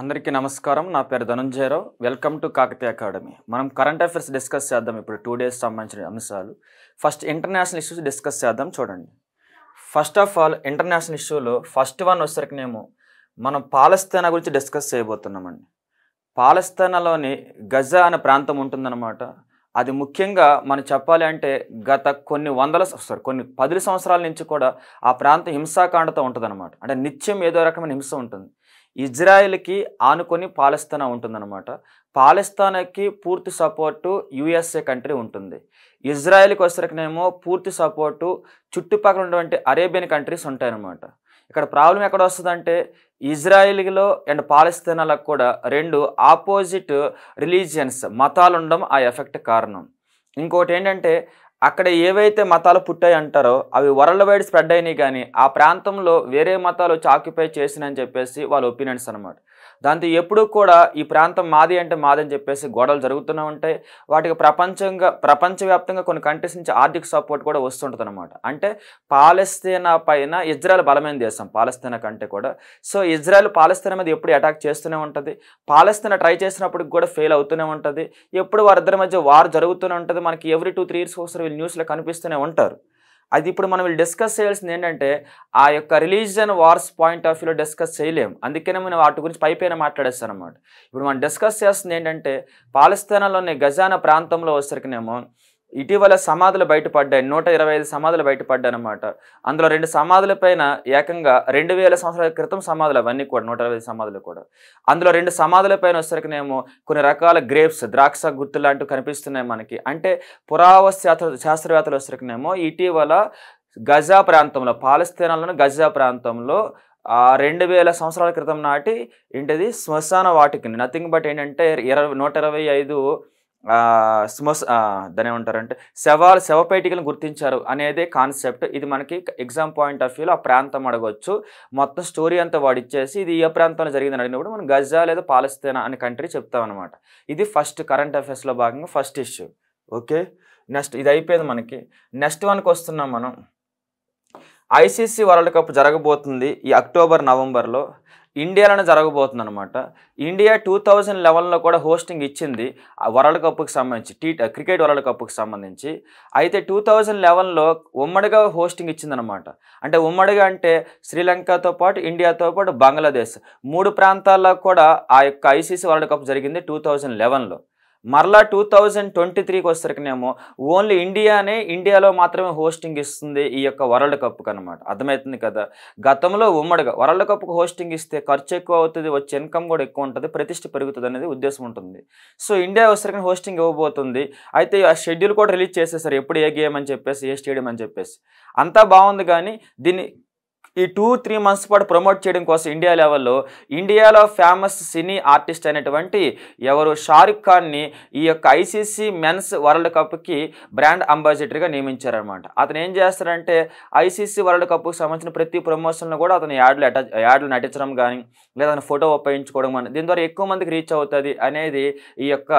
అందరికీ నమస్కారం నా పేరు Dhanunjayarao welcome to Kakatiya academy మనం కరెంట్ అఫైర్స్ డిస్కస్ చేద్దాం ఇప్పుడు టూ డేస్ సంబంధించిన అంశాలు ఫస్ట్ ఇంటర్నేషనల్ ఇష్యూస్ డిస్కస్ చేద్దాం చూడండి ఫస్ట్ ఆఫ్ ఆల్ ఇంటర్నేషనల్ ఇష్యూలో ఫస్ట్ వన్ వచ్చేసరికినేమో మనం పాలస్తీనా గురించి డిస్కస్ చేయబోతున్నామండి పాలస్తీనాలోని గజా అనే ప్రాంతం ఉంటుందన్నమాట అది ముఖ్యంగా మనం చెప్పాలి అంటే గత కొన్ని వందల సారీ కొన్ని పది సంవత్సరాల నుంచి కూడా ఆ ప్రాంతం హింసాకాండతో ఉంటుందన్నమాట అంటే నిత్యం ఏదో రకమైన హింస ఉంటుంది ఇజ్రాయెల్కి ఆనుకొని పాలస్తీనా ఉంటుందన్నమాట పాలస్తానాకి పూర్తి సపోర్టు యుఎస్ఏ కంట్రీ ఉంటుంది ఇజ్రాయెల్కి వస్తేనేమో పూర్తి సపోర్టు చుట్టుపక్కల ఉన్నటువంటి అరేబియన్ కంట్రీస్ ఉంటాయన్నమాట ఇక్కడ ప్రాబ్లం ఎక్కడ వస్తుందంటే ఇజ్రాయిల్లో అండ్ పాలస్తీనాలకు కూడా రెండు ఆపోజిట్ రిలీజియన్స్ మతాలు ఉండడం ఆ ఎఫెక్ట్ కారణం ఇంకోటి ఏంటంటే అక్కడ ఏవైతే మతాలు పుట్టాయి అంటారో అవి వరల్డ్ వైడ్ స్ప్రెడ్ అయినాయి కానీ ఆ ప్రాంతంలో వేరే మతాలు వచ్చి ఆక్యుపై చేసినని చెప్పేసి వాళ్ళ ఒపీనియన్స్ అనమాట దాంతో ఎప్పుడూ కూడా ఈ ప్రాంతం మాది అంటే మాది అని చెప్పేసి గొడవలు జరుగుతూనే ఉంటాయి వాటికి ప్రపంచంగా ప్రపంచవ్యాప్తంగా కొన్ని కంట్రీస్ నుంచి ఆర్థిక సపోర్ట్ కూడా వస్తుంటుంది అనమాట అంటే పాలస్తీనా పైన ఇజ్రాయల్ బలమైన దేశం పాలస్తీనా కంటే కూడా సో ఇజ్రాయల్ పాలస్తీనా మీద ఎప్పుడు అటాక్ చేస్తూనే ఉంటుంది పాలస్తీనా ట్రై చేసినప్పుడు కూడా ఫెయిల్ అవుతూనే ఉంటుంది ఎప్పుడు వారిద్దరి మధ్య వార్ జరుగుతూనే ఉంటుంది మనకి ఎవ్రీ టూ త్రీ ఇయర్స్ ఒకసారి వీళ్ళు న్యూస్లో కనిపిస్తూనే ఉంటారు అది ఇప్పుడు మనం డిస్కస్ చేయాల్సింది ఏంటంటే ఆ యొక్క రిలీజియన్ వార్స్ పాయింట్ ఆఫ్ వ్యూలో డిస్కస్ చేయలేము అందుకనే మనం వాటి గురించి పైపైన మాట్లాడేస్తాం అనమాట ఇప్పుడు మనం డిస్కస్ చేస్తుంది ఏంటంటే పాలస్తీనాలోని గజాన ప్రాంతంలో వచ్చరికినేమో ఇటీవల సమాధులు బయటపడ్డాయి నూట ఇరవై ఐదు సమాధులు అనమాట అందులో రెండు సమాధుల పైన ఏకంగా రెండు వేల సంవత్సరాల క్రితం సమాధులు అవన్నీ కూడా నూట ఇరవై సమాధులు కూడా అందులో రెండు సమాధుల పైన వచ్చేసరికినేమో కొన్ని రకాల గ్రేప్స్ ద్రాక్ష గుర్తు లాంటివి కనిపిస్తున్నాయి మనకి అంటే పురావ శాస్త్ర శాస్త్రవేత్తలు వచ్చేసరికినేమో ఇటీవల గజా ప్రాంతంలో పాలస్తీనాలను గజా ప్రాంతంలో ఆ రెండు వేల సంవత్సరాల క్రితం నాటి ఏంటిది శ్మశాన వాటికి నథింగ్ బట్ ఏంటంటే ఇరవై నూట ఇరవై ఐదు స్మస్ దాని ఏమంటారంటే శవాలు శవపేటికలను గుర్తించారు అనేదే కాన్సెప్ట్ ఇది మనకి ఎగ్జామ్ పాయింట్ ఆఫ్ వ్యూలో ఆ ప్రాంతం అడగవచ్చు మొత్తం స్టోరీ అంతా వాడిచ్చేసి ఇది ఏ ప్రాంతంలో జరిగిందని అడిగినప్పుడు మనం గజా లేదా పాలస్తీనా అనే కంట్రీ అనమాట ఇది ఫస్ట్ కరెంట్ అఫేర్స్లో భాగంగా ఫస్ట్ ఇష్యూ ఓకే నెక్స్ట్ ఇది అయిపోయింది మనకి నెక్స్ట్ వన్కి వస్తున్నాం మనం ఐసీసీ వరల్డ్ కప్ జరగబోతుంది ఈ అక్టోబర్ నవంబర్లో ఇండియాలోనే జరగబోతుంది అనమాట ఇండియా టూ థౌజండ్ లెవెన్లో కూడా హోస్టింగ్ ఇచ్చింది వరల్డ్ కప్కి సంబంధించి టీ క్రికెట్ వరల్డ్ కప్కి సంబంధించి అయితే టూ థౌజండ్ లెవెన్లో ఉమ్మడిగా హోస్టింగ్ ఇచ్చిందనమాట అంటే ఉమ్మడిగా అంటే శ్రీలంకతో పాటు ఇండియాతో పాటు బంగ్లాదేశ్ మూడు ప్రాంతాల్లో కూడా ఆ యొక్క ఐసీసీ వరల్డ్ కప్ జరిగింది టూ థౌజండ్ లెవెన్లో మరలా టూ థౌజండ్ ట్వంటీ త్రీకి వస్తరికినేమో ఓన్లీ ఇండియానే ఇండియాలో మాత్రమే హోస్టింగ్ ఇస్తుంది ఈ యొక్క వరల్డ్ కప్కి అనమాట అర్థమవుతుంది కదా గతంలో ఉమ్మడిగా వరల్డ్ కప్కి హోస్టింగ్ ఇస్తే ఖర్చు ఎక్కువ అవుతుంది వచ్చే ఇన్కమ్ కూడా ఎక్కువ ఉంటుంది ప్రతిష్ట పెరుగుతుంది అనేది ఉద్దేశం ఉంటుంది సో ఇండియా వస్తరికిన హోస్టింగ్ ఇవ్వబోతుంది అయితే ఆ షెడ్యూల్ కూడా రిలీజ్ చేసేసారు ఎప్పుడు ఏ గేమ్ అని చెప్పేసి ఏ స్టేడియం అని చెప్పేసి అంతా బాగుంది కానీ దీన్ని ఈ టూ త్రీ మంత్స్ పాటు ప్రమోట్ చేయడం కోసం ఇండియా లెవెల్లో ఇండియాలో ఫేమస్ సినీ ఆర్టిస్ట్ అయినటువంటి ఎవరు షారుఖ్ ఖాన్ని ఈ యొక్క ఐసీసీ మెన్స్ వరల్డ్ కప్కి బ్రాండ్ అంబాసిడర్గా నియమించారనమాట అతను ఏం చేస్తారంటే ఐసీసీ వరల్డ్ కప్కి సంబంధించిన ప్రతి ప్రమోషన్లో కూడా అతను యాడ్లు అటాచ్ యాడ్లు నటించడం కానీ లేదా అతను ఫోటో ఉపయోగించుకోవడం కానీ దీని ద్వారా ఎక్కువ మందికి రీచ్ అవుతుంది అనేది ఈ యొక్క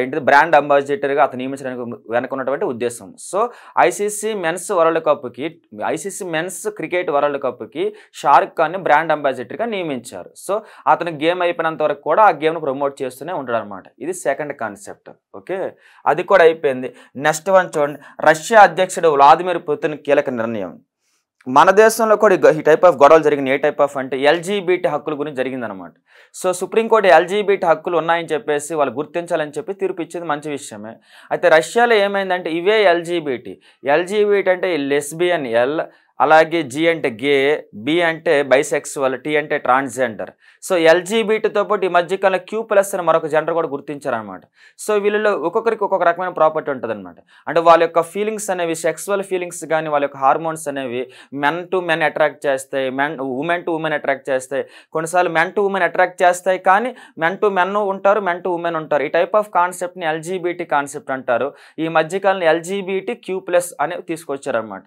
ఏంటిది బ్రాండ్ అంబాసిడర్గా అతను నియమించడానికి వెనుకున్నటువంటి ఉద్దేశం సో ఐసీసీ మెన్స్ వరల్డ్ కప్కి ICC men's cricket world cup cup Shahrukh ఖాన్ని బ్రాండ్ అంబాసిడర్గా నియమించారు సో అతను గేమ్ అయిపోయినంత వరకు కూడా ఆ గేమ్ను ప్రమోట్ చేస్తూనే ఉంటాడు అనమాట ఇది సెకండ్ కాన్సెప్ట్ ఓకే అది కూడా అయిపోయింది నెక్స్ట్ వన్ చూడండి రష్యా అధ్యక్షుడు వ్లాదిమిర్ పుతిన్ కీలక నిర్ణయం మన దేశంలో కూడా ఈ టైప్ ఆఫ్ గొడవలు జరిగిన ఏ టైప్ ఆఫ్ అంటే ఎల్జీబీటీ హక్కుల గురించి జరిగిందనమాట సో సుప్రీంకోర్టు ఎల్జీబీటీ హక్కులు ఉన్నాయని చెప్పేసి వాళ్ళు గుర్తించాలని చెప్పి తీర్పు ఇచ్చేది మంచి విషయమే అయితే రష్యాలో ఏమైందంటే ఇవే ఎల్జీబీటీ ఎల్జీబీటీ అంటే లెస్బియన్ ఎల్ అలాగే జి అంటే గే బి అంటే బైసెక్సువల్ టీ అంటే ట్రాన్స్జెండర్ సో ఎల్జీబీటీతో పాటు ఈ మధ్యకాలంలో క్యూ ప్లస్ అని మరొక జెండర్ కూడా గుర్తించారనమాట సో వీళ్ళలో ఒక్కొక్కరికి ఒక్కొక్క రకమైన ప్రాపర్టీ ఉంటుందన్నమాట అంటే వాళ్ళ యొక్క ఫీలింగ్స్ అనేవి సెక్సువల్ ఫీలింగ్స్ కానీ వాళ్ళ యొక్క హార్మోన్స్ అనేవి మెన్ టు మెన్ అట్రాక్ట్ చేస్తాయి men women to women attract చేస్తాయి కొన్నిసార్లు మెన్ టు ఉమెన్ అట్రాక్ట్ చేస్తాయి కానీ మెన్ టు మెన్ ఉంటారు మెన్ టు ఉమెన్ ఉంటారు ఈ టైప్ ఆఫ్ కాన్సెప్ట్ని ఎల్జీబీటీ కాన్సెప్ట్ అంటారు ఈ మధ్యకాలంలో ఎల్జీబీటీ క్యూ ప్లస్ అనేవి తీసుకొచ్చారనమాట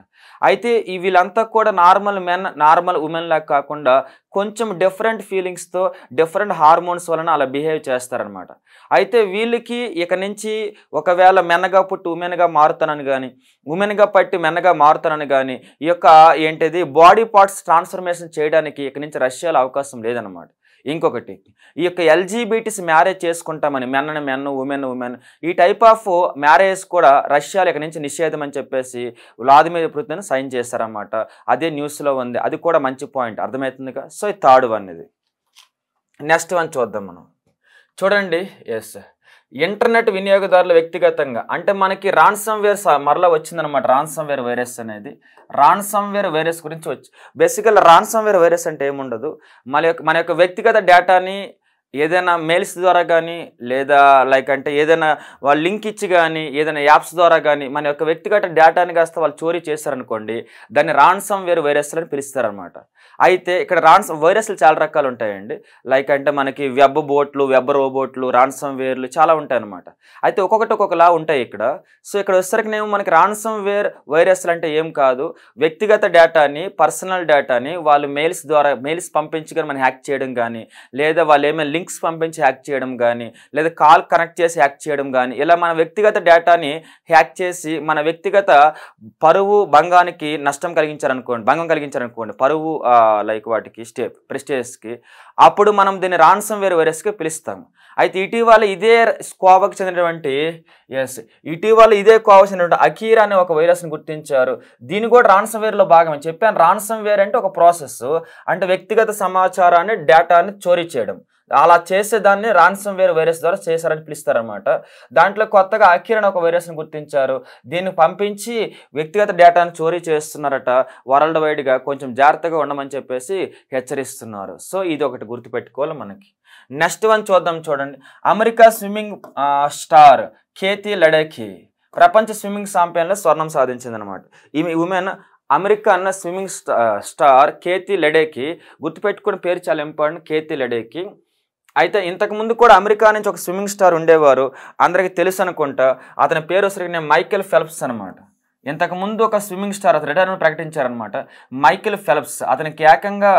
అయితే ఈ వీళ్ళ వీళ్ళంతా కూడా నార్మల్ మెన్ నార్మల్ ఉమెన్ లాగా కాకుండా కొంచెం డిఫరెంట్ ఫీలింగ్స్తో డిఫరెంట్ హార్మోన్స్ వలన అలా బిహేవ్ చేస్తారనమాట అయితే వీళ్ళకి ఇక నుంచి ఒకవేళ మెన్నగా పుట్టి ఉమెన్గా మారుతానని కానీ ఉమెన్గా పట్టి మెన్నగా మారుతానని కానీ ఈ యొక్క ఏంటిది బాడీ పార్ట్స్ ట్రాన్స్ఫర్మేషన్ చేయడానికి ఇక నుంచి రష్యాలో అవకాశం లేదనమాట ఇంకొకటి ఈ యొక్క ఎల్జీబీటీస్ మ్యారేజ్ చేసుకుంటామని men and men women women ఈ టైప్ ఆఫ్ మ్యారేజ్ కూడా రష్యాలో ఇక్కడ నుంచి నిషేధం అని చెప్పేసి వ్లాదిమీర్ పుతిన్ సైన్ చేశారన్నమాట అదే న్యూస్లో ఉంది అది కూడా మంచి పాయింట్ అర్థమవుతుందిగా సో ఈ థర్డ్ వన్ ఇది నెక్స్ట్ వన్ చూద్దాం మనం చూడండి ఎస్ సార్ ఇంటర్నెట్ వినియోగదారులు వ్యక్తిగతంగా అంటే మనకి రాన్సమ్వేర్ మరలా వచ్చిందనమాట రాన్సమ్వేర్ వైరస్ అనేది రాన్సమ్వేర్ వైరస్ గురించి వచ్చి బేసికల్ రాన్సమ్వేర్ వైరస్ అంటే ఏముండదు మన యొక్క మన యొక్క వ్యక్తిగత డేటాని ఏదైనా మెయిల్స్ ద్వారా కానీ లేదా లైక్ అంటే ఏదైనా వాళ్ళు లింక్ ఇచ్చి కానీ ఏదైనా యాప్స్ ద్వారా కానీ మన యొక్క వ్యక్తిగత డేటాని కాస్త వాళ్ళు చోరీ చేశారనుకోండి దాన్ని రాన్సమ్ వేరు వైరస్లని పిలుస్తారనమాట అయితే ఇక్కడ రాన్స్ వైరస్లు చాలా రకాలు ఉంటాయండి లైక్ అంటే మనకి వెబ్ బోట్లు వెబ్ రోబోట్లు రాన్సమ్ వేర్లు చాలా ఉంటాయి అయితే ఒక్కొక్కటి ఒక్కొక్కలా ఉంటాయి ఇక్కడ సో ఇక్కడ వచ్చేసరికినేమో మనకి రాన్సమ్ వేర్ వైరస్లు అంటే ఏం కాదు వ్యక్తిగత డేటాని పర్సనల్ డేటాని వాళ్ళు మెయిల్స్ ద్వారా మెయిల్స్ పంపించి కానీ మనం హ్యాక్ చేయడం కానీ లేదా వాళ్ళు ఏమైనా లింక్స్ పంపించి హ్యాక్ చేయడం కానీ లేదా కాల్ కనెక్ట్ చేసి హ్యాక్ చేయడం కానీ ఇలా మన వ్యక్తిగత డేటాని హ్యాక్ చేసి మన వ్యక్తిగత పరువు భంగానికి నష్టం కలిగించారనుకోండి భంగం కలిగించారనుకోండి పరువు లైక్ వాటికి స్టే ప్రెస్టేజ్కి అప్పుడు మనం దీన్ని రాన్సమ్ వేర్ వైరస్కి పిలుస్తాము అయితే ఇటీవల ఇదే కోవకు చెందినటువంటి ఎస్ ఇటీవల ఇదే కోవకు చెందినటువంటి అఖీర్ అనే ఒక వైరస్ని గుర్తించారు దీని కూడా రాన్సమ్ వేర్లో భాగమే చెప్పాను రాన్సమ్ వేర్ అంటే ఒక ప్రాసెస్ అంటే వ్యక్తిగత సమాచారాన్ని డేటాని చోరీ చేయడం అలా చేసేదాన్ని రాన్సమ్ వేర్ వైరస్ ద్వారా చేశారని పిలుస్తారనమాట దాంట్లో కొత్తగా అఖీరణ ఒక వైరస్ని గుర్తించారు దీన్ని పంపించి వ్యక్తిగత డేటాను చోరీ చేస్తున్నారట వరల్డ్ వైడ్గా కొంచెం జాగ్రత్తగా ఉండమని చెప్పేసి హెచ్చరిస్తున్నారు సో ఇది ఒకటి గుర్తుపెట్టుకోవాలి మనకి నెక్స్ట్ వన్ చూద్దాం చూడండి America swimming star Katie Ledecky ప్రపంచ స్విమ్మింగ్ ఛాంపియన్లో స్వర్ణం సాధించిందనమాట ఈమె ఉమెన్ అమెరికా అన్న స్విమ్మింగ్ స్టార్ కేతి లెడేకి గుర్తుపెట్టుకునే పేరు చాలా ఇంపార్టెంట్ కేతి లెడేకి అయితే ఇంతకుముందు కూడా అమెరికా నుంచి ఒక స్విమ్మింగ్ స్టార్ ఉండేవారు అందరికీ తెలుసు అనుకుంటా అతని పేరు నేను మైకేల్ ఫెలప్స్ అనమాట ఇంతకుముందు ఒక స్విమ్మింగ్ స్టార్ అతను రిటైర్మెంట్ ప్రకటించారనమాట మైకేల్ ఫెలప్స్ అతనికి ఏకంగా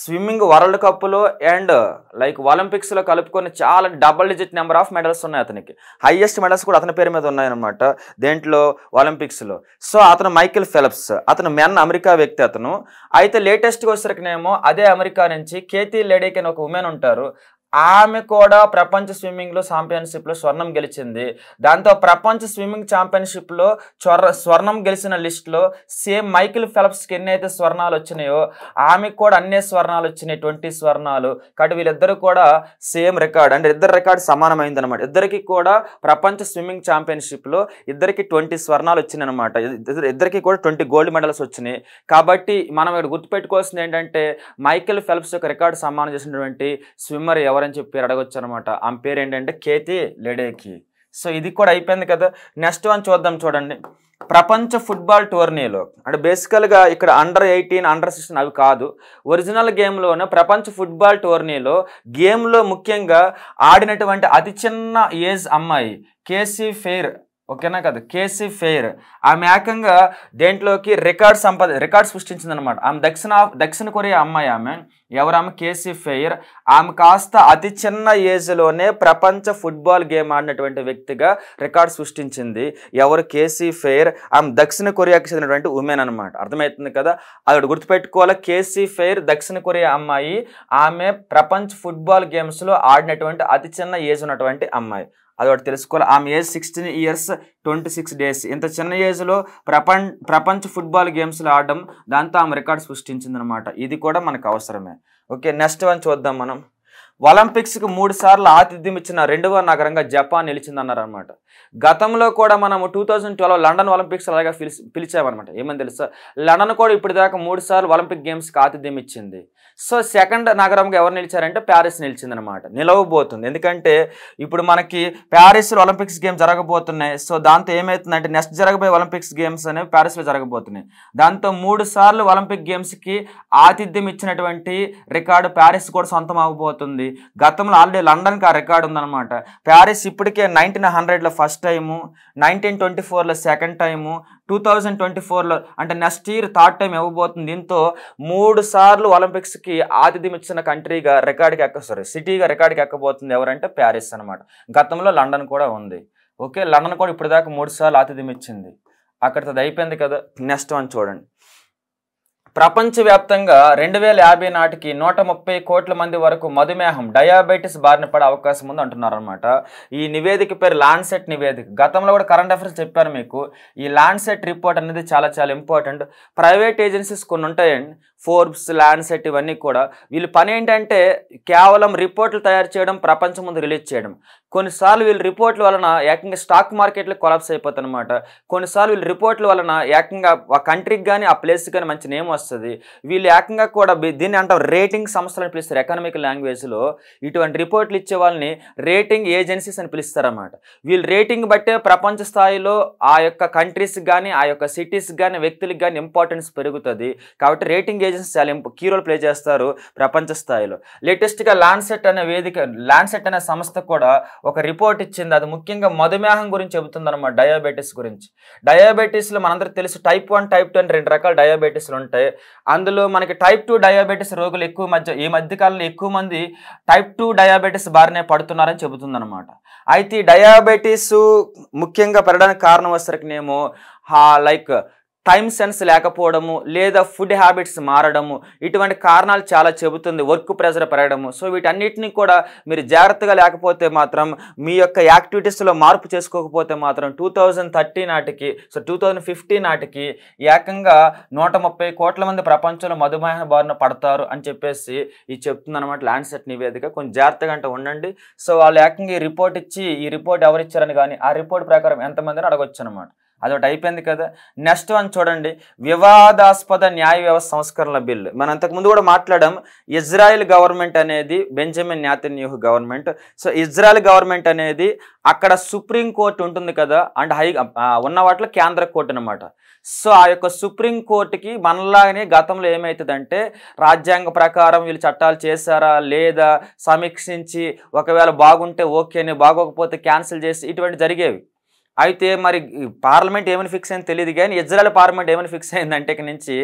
స్విమ్మింగ్ వరల్డ్ కప్లో అండ్ లైక్ ఒలింపిక్స్లో కలుపుకొని చాలా double digit number of medals ఉన్నాయి అతనికి హైయెస్ట్ మెడల్స్ కూడా అతని పేరు మీద ఉన్నాయన్నమాట దేంట్లో ఒలింపిక్స్లో సో అతను మైకేల్ ఫెలప్స్ అతను మెన్ అమెరికా వ్యక్తి అతను అయితే లేటెస్ట్గా వచ్చేసరికినేమో అదే అమెరికా నుంచి కేతి లేడీకి అని ఒక ఉమెన్ ఉంటారు ఆమె కూడా ప్రపంచ స్విమ్మింగ్లో ఛాంపియన్షిప్లో స్వర్ణం గెలిచింది దాంతో ప్రపంచ స్విమ్మింగ్ ఛాంపియన్షిప్లో చొర్ర స్వర్ణం గెలిచిన లిస్టులో సేమ్ మైకిల్ ఫెలప్స్కి ఎన్ని అయితే స్వర్ణాలు వచ్చినాయో ఆమెకు కూడా అన్నే స్వర్ణాలు వచ్చినాయి ట్వంటీ స్వర్ణాలు కాబట్టి వీళ్ళిద్దరు కూడా సేమ్ రికార్డ్ అంటే ఇద్దరు రికార్డు సమానమైంది అనమాట ఇద్దరికి కూడా ప్రపంచ స్విమ్మింగ్ ఛాంపియన్షిప్లో ఇద్దరికి ట్వంటీ స్వర్ణాలు వచ్చినాయి అనమాట ఇద్దరికి కూడా ట్వంటీ గోల్డ్ మెడల్స్ వచ్చినాయి కాబట్టి మనం ఇక్కడ గుర్తుపెట్టుకోవాల్సింది ఏంటంటే మైకిల్ ఫెలప్స్ యొక్క రికార్డు సమానం చేసినటువంటి స్విమ్మర్ ఎవరు ఎవరని చెప్పి అడగొచ్చు అనమాట ఆమె పేరు ఏంటంటే కేతి లెడేకి సో ఇది కూడా అయిపోయింది కదా నెక్స్ట్ వన్ చూద్దాం చూడండి ప్రపంచ ఫుట్బాల్ టోర్నీలో అంటే బేసికల్గా ఇక్కడ అండర్ ఎయిటీన్ అండర్ సిక్స్టీన్ అవి కాదు ఒరిజినల్ గేమ్లోనే ప్రపంచ ఫుట్బాల్ టోర్నీలో గేమ్లో ముఖ్యంగా ఆడినటువంటి అతి చిన్న ఏజ్ అమ్మాయి కేసీ ఫెయిర్ ఓకేనా కాదు కేసీ ఫెయిర్ ఆమె ఏకంగా దేంట్లోకి రికార్డ్ సంపద రికార్డ్ అనమాట ఆమె దక్షిణ దక్షిణ కొరియా అమ్మాయి ఆమె ఎవరు ఆమె కేసీ ఫెయిర్ ఆమె కాస్త అతి చిన్న ఏజ్లోనే ప్రపంచ ఫుట్బాల్ గేమ్ ఆడినటువంటి వ్యక్తిగా రికార్డ్ సృష్టించింది ఎవరు కేసీ ఫెయిర్ ఆమె దక్షిణ కొరియాకి చెందినటువంటి ఉమెన్ అనమాట అర్థమవుతుంది కదా అది గుర్తుపెట్టుకోవాలి కేసీ ఫెయిర్ దక్షిణ కొరియా అమ్మాయి ఆమె ప్రపంచ ఫుట్బాల్ గేమ్స్లో ఆడినటువంటి అతి చిన్న ఏజ్ ఉన్నటువంటి అమ్మాయి అది ఒకటి తెలుసుకోవాలి ఆమె age sixteen years twenty six days ఇంత చిన్న ఏజ్లో ప్రపంచ ప్రపంచ ఫుట్బాల్ గేమ్స్లో ఆడడం దాంతో ఆమె రికార్డు సృష్టించిందనమాట ఇది కూడా మనకు అవసరమే ఓకే నెక్స్ట్ వన్ చూద్దాం మనం ఒలింపిక్స్కి మూడు సార్లు ఆతిథ్యం ఇచ్చిన రెండవ నగరంగా జపాన్ నిలిచిందన్నారనమాట గతంలో కూడా మనము two thousand twelve London Olympics అలాగే పిలిచి పిలిచామన్నమాట ఏమని తెలుసు లండన్ కూడా ఇప్పటిదాకా మూడు సార్లు ఒలింపిక్ గేమ్స్కి ఆతిథ్యం ఇచ్చింది సో సెకండ్ నగరంగా ఎవరు నిలిచారంటే ప్యారిస్ నిలిచిందనమాట నిలవబోతుంది ఎందుకంటే ఇప్పుడు మనకి ప్యారిస్లో ఒలింపిక్స్ గేమ్స్ జరగబోతున్నాయి సో దాంతో ఏమవుతుందంటే నెక్స్ట్ జరగబోయే ఒలింపిక్స్ గేమ్స్ అనేవి ప్యారిస్లో జరగబోతున్నాయి దాంతో మూడు సార్లు ఒలింపిక్ గేమ్స్కి ఆతిథ్యం ఇచ్చినటువంటి రికార్డు ప్యారిస్ కూడా సొంతం అవబోతుంది గతంలో ఆల్రెడీ లండన్కి ఆ రికార్డు ఉందన్నమాట ప్యారిస్ ఇప్పటికే నైన్టీన్ హండ్రెడ్లో ఫస్ట్ టైము నైన్టీన్ ట్వంటీ ఫోర్లో second time two thousand twenty ఫోర్లో అంటే నెక్స్ట్ ఇయర్ థర్డ్ టైం ఇవ్వబోతుంది దీంతో మూడు సార్లు ఒలింపిక్స్కి ఆతిథ్యం ఇచ్చిన కంట్రీగా రికార్డుకి ఎక్క సారీ సిటీగా రికార్డుకి ఎక్కబోతుంది ఎవరంటే ప్యారిస్ అనమాట గతంలో లండన్ కూడా ఉంది ఓకే లండన్ కూడా ఇప్పటిదాకా మూడు సార్లు ఆతిథ్యం ఇచ్చింది అక్కడ అది అయిపోయింది కదా నెక్స్ట్ వన్ చూడండి ప్రపంచవ్యాప్తంగా రెండు వేల యాభై నాటికి నూట ముప్పై కోట్ల మంది వరకు మధుమేహం డయాబెటీస్ బారిన పడే అవకాశం ఉంది అంటున్నారనమాట ఈ నివేదిక పేరు సెట్ నివేదిక గతంలో కూడా కరెంట్ అఫైర్స్ చెప్పాను మీకు ఈ లాండ్సెట్ రిపోర్ట్ అనేది చాలా చాలా ఇంపార్టెంట్ ప్రైవేట్ ఏజెన్సీస్ కొన్ని ఉంటాయండి ఫోర్బ్స్ ల్యాండ్సెట్ ఇవన్నీ కూడా వీళ్ళు పని ఏంటంటే కేవలం రిపోర్ట్లు తయారు చేయడం ప్రపంచం ముందు రిలీజ్ చేయడం కొన్నిసార్లు వీళ్ళ రిపోర్ట్ల వలన ఏకంగా స్టాక్ మార్కెట్లు కొలాప్స్ అయిపోతుంది అనమాట కొన్నిసార్లు వీళ్ళ రిపోర్ట్ల వలన ఏకంగా ఆ కంట్రీకి కానీ ఆ ప్లేస్కి కానీ మంచి నేమ్ వస్తుంది వీళ్ళు ఏకంగా కూడా దీన్ని అంట రేటింగ్ సంస్థలు అని పిలుస్తారు ఎకనామిక్ లాంగ్వేజ్లో ఇటువంటి రిపోర్ట్లు ఇచ్చే వాళ్ళని రేటింగ్ ఏజెన్సీస్ అని పిలుస్తారన్నమాట వీళ్ళు రేటింగ్ బట్టే ప్రపంచ స్థాయిలో ఆ యొక్క కంట్రీస్కి కానీ ఆ యొక్క సిటీస్కి కానీ వ్యక్తులకు కానీ ఇంపార్టెన్స్ పెరుగుతుంది కాబట్టి రేటింగ్ ఇంటెలిజెన్స్ చాలా కీ రోల్ ప్లే చేస్తారు ప్రపంచ స్థాయిలో లేటెస్ట్గా లాన్సెట్ అనే వేదిక లాన్సెట్ అనే సంస్థ కూడా ఒక రిపోర్ట్ ఇచ్చింది అది ముఖ్యంగా మధుమేహం గురించి చెబుతుందన్నమాట డయాబెటీస్ గురించి డయాబెటీస్లో మనందరికీ తెలుసు టైప్ వన్ టైప్ టూ అని రెండు రకాల డయాబెటీస్లు ఉంటాయి అందులో మనకి టైప్ టూ డయాబెటీస్ రోగులు ఎక్కువ మధ్య ఈ మధ్యకాలంలో ఎక్కువ మంది టైప్ టూ డయాబెటీస్ బారినే పడుతున్నారని అనమాట అయితే డయాబెటీసు ముఖ్యంగా పెరగడానికి కారణం వచ్చరికనేమో లైక్ టైం సెన్స్ లేకపోవడము లేదా ఫుడ్ హ్యాబిట్స్ మారడము ఇటువంటి కారణాలు చాలా చెబుతుంది వర్క్ ప్రెషర్ పెరగడము సో వీటన్నిటిని కూడా మీరు జాగ్రత్తగా లేకపోతే మాత్రం మీ యొక్క యాక్టివిటీస్లో మార్పు చేసుకోకపోతే మాత్రం టూ థౌజండ్ థర్టీ నాటికి సో టూ థౌజండ్ ఫిఫ్టీ నాటికి ఏకంగా నూట ముప్పై కోట్ల మంది ప్రపంచంలో మధుమేహ బారిన పడతారు అని చెప్పేసి ఇది చెప్తుందన్నమాట ల్యాండ్సెట్ నివేదిక కొంచెం జాగ్రత్తగా అంటే ఉండండి సో వాళ్ళు ఏకంగా ఈ రిపోర్ట్ ఇచ్చి ఈ రిపోర్ట్ ఎవరిచ్చారని కానీ ఆ రిపోర్ట్ ప్రకారం ఎంతమందిని అడగొచ్చు అనమాట అదొకటి అయిపోయింది కదా నెక్స్ట్ వన్ చూడండి వివాదాస్పద న్యాయ వ్యవస్థ సంస్కరణల బిల్లు మనం అంతకుముందు కూడా మాట్లాడడం ఇజ్రాయెల్ గవర్నమెంట్ అనేది Benjamin Netanyahu government so Israel government అనేది అక్కడ సుప్రీంకోర్టు ఉంటుంది కదా అండ్ హై ఉన్న వాటిలో కేంద్ర కోర్టు అనమాట సో ఆ యొక్క సుప్రీంకోర్టుకి మనలానే గతంలో ఏమవుతుందంటే రాజ్యాంగ ప్రకారం వీళ్ళు చట్టాలు చేశారా లేదా సమీక్షించి ఒకవేళ బాగుంటే ఓకే అని బాగోకపోతే క్యాన్సిల్ చేసి ఇటువంటి జరిగేవి అయితే మరి పార్లమెంట్ ఏమని ఫిక్స్ అయింది తెలియదు కానీ ఇజ్రాయెల్ పార్లమెంట్ ఏమని ఫిక్స్ అయిందంటే నుంచి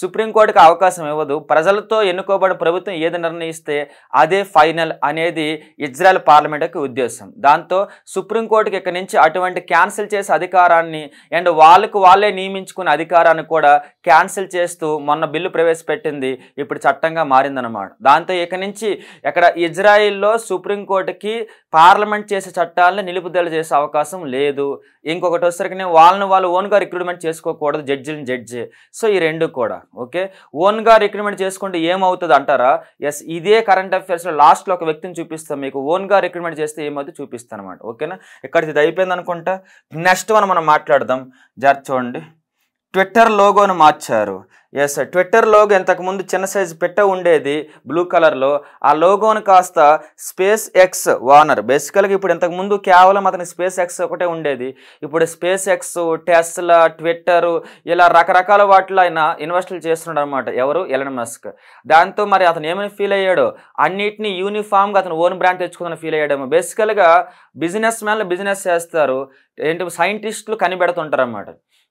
సుప్రీంకోర్టుకు అవకాశం ఇవ్వదు ప్రజలతో ఎన్నుకోబడిన ప్రభుత్వం ఏది నిర్ణయిస్తే అదే ఫైనల్ అనేది ఇజ్రాయల్ పార్లమెంట్కి ఉద్దేశం దాంతో సుప్రీంకోర్టుకి ఇక్కడి నుంచి అటువంటి క్యాన్సిల్ చేసే అధికారాన్ని అండ్ వాళ్ళకు వాళ్ళే నియమించుకునే అధికారాన్ని కూడా క్యాన్సిల్ చేస్తూ మొన్న బిల్లు ప్రవేశపెట్టింది ఇప్పుడు చట్టంగా మారిందనమాట దాంతో ఇక నుంచి ఇక్కడ ఇజ్రాయిల్లో సుప్రీంకోర్టుకి పార్లమెంట్ చేసే చట్టాలను నిలుపుదల చేసే అవకాశం లేదు ఇంకొకటి వచ్చేసరికి వాళ్ళని వాళ్ళు ఓన్గా రిక్రూట్మెంట్ చేసుకోకూడదు జడ్జిని జడ్జి సో ఈ రెండు కూడా ఓకే ఓన్గా రిక్రూట్మెంట్ చేసుకుంటే ఏమవుతుంది అంటారా ఎస్ ఇదే కరెంట్ అఫేర్స్లో లాస్ట్లో ఒక వ్యక్తిని చూపిస్తాం మీకు ఓన్గా రిక్రూట్మెంట్ చేస్తే ఏమవుతుంది చూపిస్తాను అనమాట ఓకేనా ఇక్కడ ఇది అయిపోయింది అనుకుంటా నెక్స్ట్ మనం మనం మాట్లాడదాం జాగ్రత్త చూడండి ట్విట్టర్ లోగోను మార్చారు ఎస్ ట్విట్టర్ లోగో ఇంతకుముందు చిన్న సైజు పెట్ట ఉండేది బ్లూ కలర్లో ఆ లోగోను కాస్త స్పేస్ ఎక్స్ వానర్ బేసికల్గా ఇప్పుడు ఇంతకుముందు కేవలం అతని స్పేస్ ఎక్స్ ఒకటే ఉండేది ఇప్పుడు స్పేస్ ఎక్స్ టెస్లా ట్విట్టర్ ఇలా రకరకాల వాటిలో ఆయన ఇన్వెస్ట్లు చేస్తున్నాడు అనమాట ఎవరు ఎలన్ మస్క్ దాంతో మరి అతను ఏమని ఫీల్ అయ్యాడో అన్నిటినీ యూనిఫామ్గా అతను ఓన్ బ్రాండ్ తెచ్చుకుందని ఫీల్ అయ్యాడేమో బేసికల్గా బిజినెస్ మ్యాన్లు బిజినెస్ చేస్తారు ఏంటి సైంటిస్టులు కనిపెడుతుంటారు అన్నమాట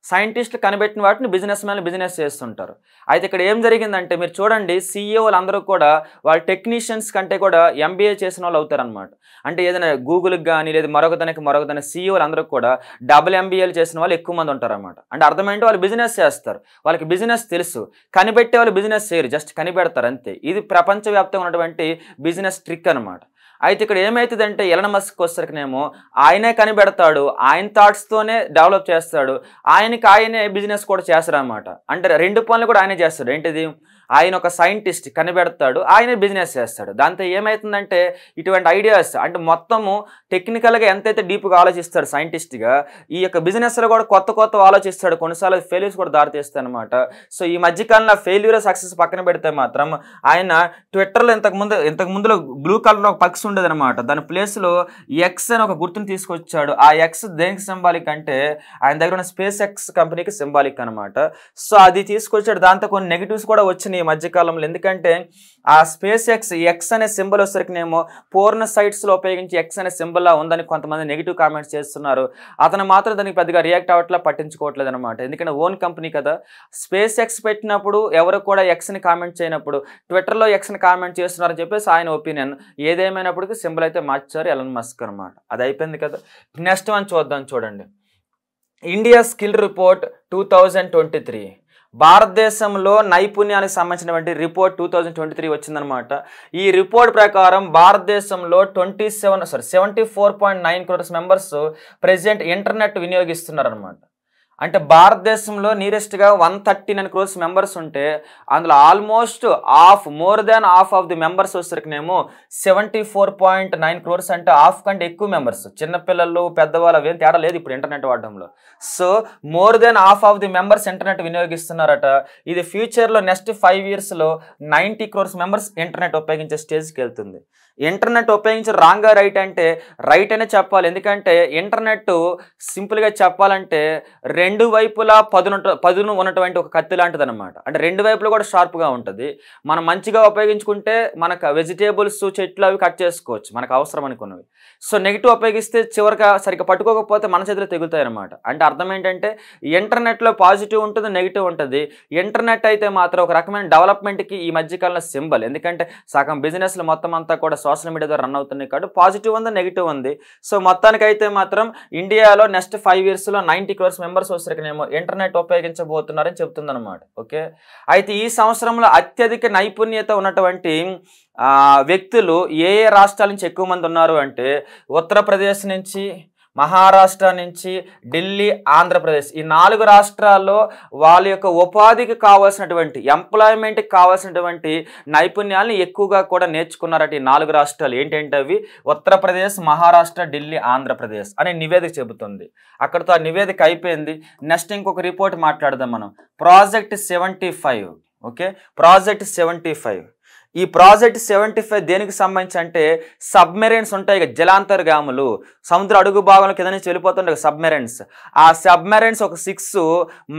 సైంటిస్టులు కనిపెట్టిన వాటిని బిజినెస్ మ్యాన్లు బిజినెస్ చేస్తుంటారు అయితే ఇక్కడ ఏం జరిగిందంటే మీరు చూడండి సీఈఓలు e అందరూ కూడా వాళ్ళ టెక్నీషియన్స్ కంటే కూడా ఎంబీఏ చేసిన వాళ్ళు అవుతారనమాట అంటే ఏదైనా గూగుల్కి కానీ లేదా మరొక దానికి మరొక దాని సీఈఓలు e అందరూ కూడా డబుల్ ఎంబీఏలు చేసిన వాళ్ళు ఎక్కువ మంది ఉంటారనమాట అంటే అర్థమైంటే వాళ్ళు బిజినెస్ చేస్తారు వాళ్ళకి బిజినెస్ తెలుసు కనిపెట్టే వాళ్ళు బిజినెస్ చేయరు జస్ట్ కనిపెడతారు అంతే ఇది ప్రపంచవ్యాప్తంగా ఉన్నటువంటి బిజినెస్ ట్రిక్ అనమాట అయితే ఇక్కడ ఏమవుతుందంటే ఎలన మస్క్ వచ్చేసరికినేమో ఆయనే కనిపెడతాడు ఆయన థాట్స్తోనే డెవలప్ చేస్తాడు ఆయనకి ఆయనే బిజినెస్ కూడా చేస్తాడు అంటే రెండు పనులు కూడా ఆయనే చేస్తాడు ఏంటిది ఆయన ఒక సైంటిస్ట్ కనిపెడతాడు ఆయన బిజినెస్ చేస్తాడు దాంతో ఏమవుతుందంటే ఇటువంటి ఐడియాస్ అంటే మొత్తము టెక్నికల్గా ఎంతైతే డీప్గా ఆలోచిస్తాడు సైంటిస్ట్గా ఈ యొక్క బిజినెస్లో కూడా కొత్త కొత్త ఆలోచిస్తాడు కొన్నిసార్లు ఫెయిల్యూర్స్ కూడా దారితీస్తాడు అనమాట సో ఈ మధ్యకాలంలో ఫెయిల్యూర్ సక్సెస్ పక్కన పెడితే మాత్రం ఆయన ట్విట్టర్లో ఇంతకుముందు ముందులో బ్లూ కలర్ ఒక పక్షి అనమాట దాని ప్లేస్లో ఎక్స్ అని ఒక గుర్తుని తీసుకొచ్చాడు ఆ ఎక్స్ దేనికి సింబాలిక్ అంటే ఆయన దగ్గర ఉన్న స్పేస్ ఎక్స్ కంపెనీకి సింబాలిక్ అనమాట సో అది తీసుకొచ్చాడు దాంతో కొన్ని నెగిటివ్స్ కూడా వచ్చినాయి ఈ మధ్యకాలంలో ఎందుకంటే ఆ స్పేస్ ఎక్స్ ఎక్స్ అనే సింబల్ వచ్చేసరికినేమో పూర్ణ సైట్స్లో ఉపయోగించి ఎక్స్ అనే సింబల్లా ఉందని కొంతమంది నెగిటివ్ కామెంట్స్ చేస్తున్నారు అతను మాత్రం దానికి పెద్దగా రియాక్ట్ అవ్వట్లా పట్టించుకోవట్లేదు అనమాట ఎందుకంటే ఓన్ కంపెనీ కదా స్పేస్ ఎక్స్ పెట్టినప్పుడు ఎవరు కూడా ఎక్స్ని కామెంట్ చేయనప్పుడు ట్విట్టర్లో ఎక్స్ని కామెంట్ చేస్తున్నారని చెప్పేసి ఆయన ఒపీనియన్ ఏదేమైనప్పటికీ సింబల్ అయితే మార్చారు ఎలన్ మస్క్ అనమాట అది అయిపోయింది కదా నెక్స్ట్ వన్ చూద్దాం చూడండి India skill report two thousand twenty three భారతదేశంలో నైపుణ్యానికి సంబంధించినటువంటి report two thousand twenty three వచ్చిందనమాట ఈ రిపోర్ట్ ప్రకారం భారతదేశంలో twenty seven sorry seventy four point nine crores members present internet వినియోగిస్తున్నారనమాట అంటే భారతదేశంలో నీరెస్ట్గా one thirty nine crores members ఉంటే అందులో almost half more than half of the members వచ్చేసరికినేమో seventy four point nine crores అంటే హాఫ్ కంటే ఎక్కువ మెంబర్స్ చిన్నపిల్లలు పెద్దవాళ్ళు అవేం తేడా లేదు ఇప్పుడు ఇంటర్నెట్ వాడడంలో so more than half of the members internet వినియోగిస్తున్నారట ఇది ఫ్యూచర్లో నెక్స్ట్ ఫైవ్ ఇయర్స్లో నైంటీ క్రోర్స్ మెంబర్స్ ఇంటర్నెట్ ఉపయోగించే స్టేజ్కి వెళ్తుంది ఇంటర్నెట్ ఉపయోగించి రాంగా రైట్ అంటే రైట్ అనే చెప్పాలి ఎందుకంటే ఇంటర్నెట్ సింపుల్గా చెప్పాలంటే రెండు వైపులా పదును పదును ఉన్నటువంటి ఒక కత్తి లాంటిది అనమాట అంటే రెండు వైపులు కూడా షార్ప్గా ఉంటుంది మనం మంచిగా ఉపయోగించుకుంటే మనకు వెజిటేబుల్స్ చెట్లు అవి కట్ చేసుకోవచ్చు మనకు అవసరం అనుకున్నవి సో నెగిటివ్ ఉపయోగిస్తే చివరికి సరిగ్గా పట్టుకోకపోతే మన చేతిలో తెగులుతాయి అనమాట అంటే అర్థం ఏంటంటే ఇంటర్నెట్లో పాజిటివ్ ఉంటుంది నెగిటివ్ ఉంటుంది ఇంటర్నెట్ అయితే మాత్రం ఒక రకమైన డెవలప్మెంట్కి ఈ మధ్యకాలంలో సింబల్ ఎందుకంటే సగం బిజినెస్లు మొత్తం అంతా కూడా సోషల్ మీడియా ద్వారా రన్ అవుతున్నాయి కాబట్టి పాజిటివ్ ఉంది నెగిటివ్ ఉంది సో మొత్తానికైతే మాత్రం ఇండియాలో నెక్స్ట్ ఫైవ్ ఇయర్స్లో నైంటీ క్రోర్స్ మెంబర్స్ వస్తారనేమో ఇంటర్నెట్ ఉపయోగించబోతున్నారని చెప్తుందన్నమాట ఓకే అయితే ఈ సంవత్సరంలో అత్యధిక నైపుణ్యత ఉన్నటువంటి వ్యక్తులు ఏ ఏ రాష్ట్రాల నుంచి ఎక్కువ మంది ఉన్నారు అంటే ఉత్తరప్రదేశ్ నుంచి మహారాష్ట్ర నుంచి ఢిల్లీ ఆంధ్రప్రదేశ్ ఈ నాలుగు రాష్ట్రాల్లో వాళ్ళ యొక్క ఉపాధికి కావాల్సినటువంటి ఎంప్లాయ్మెంట్కి కావాల్సినటువంటి నైపుణ్యాలను ఎక్కువగా కూడా నేర్చుకున్నారట ఈ నాలుగు రాష్ట్రాలు ఏంటంటే అవి ఉత్తరప్రదేశ్ మహారాష్ట్ర ఢిల్లీ ఆంధ్రప్రదేశ్ అనే నివేదిక చెబుతుంది అక్కడతో ఆ నివేదిక అయిపోయింది నెక్స్ట్ ఇంకొక రిపోర్ట్ మాట్లాడదాం మనం project seventy okay project seventy ఈ ప్రాజెక్ట్ సెవెంటీ ఫైవ్ దేనికి సంబంధించి అంటే సబ్మెరైన్స్ ఉంటాయి జలాంతర్గాములు సముద్ర అడుగు భాగంలో కింద నుంచి వెళ్ళిపోతుండే సబ్మెరైన్స్ ఆ సబ్మెరైన్స్ ఒక సిక్స్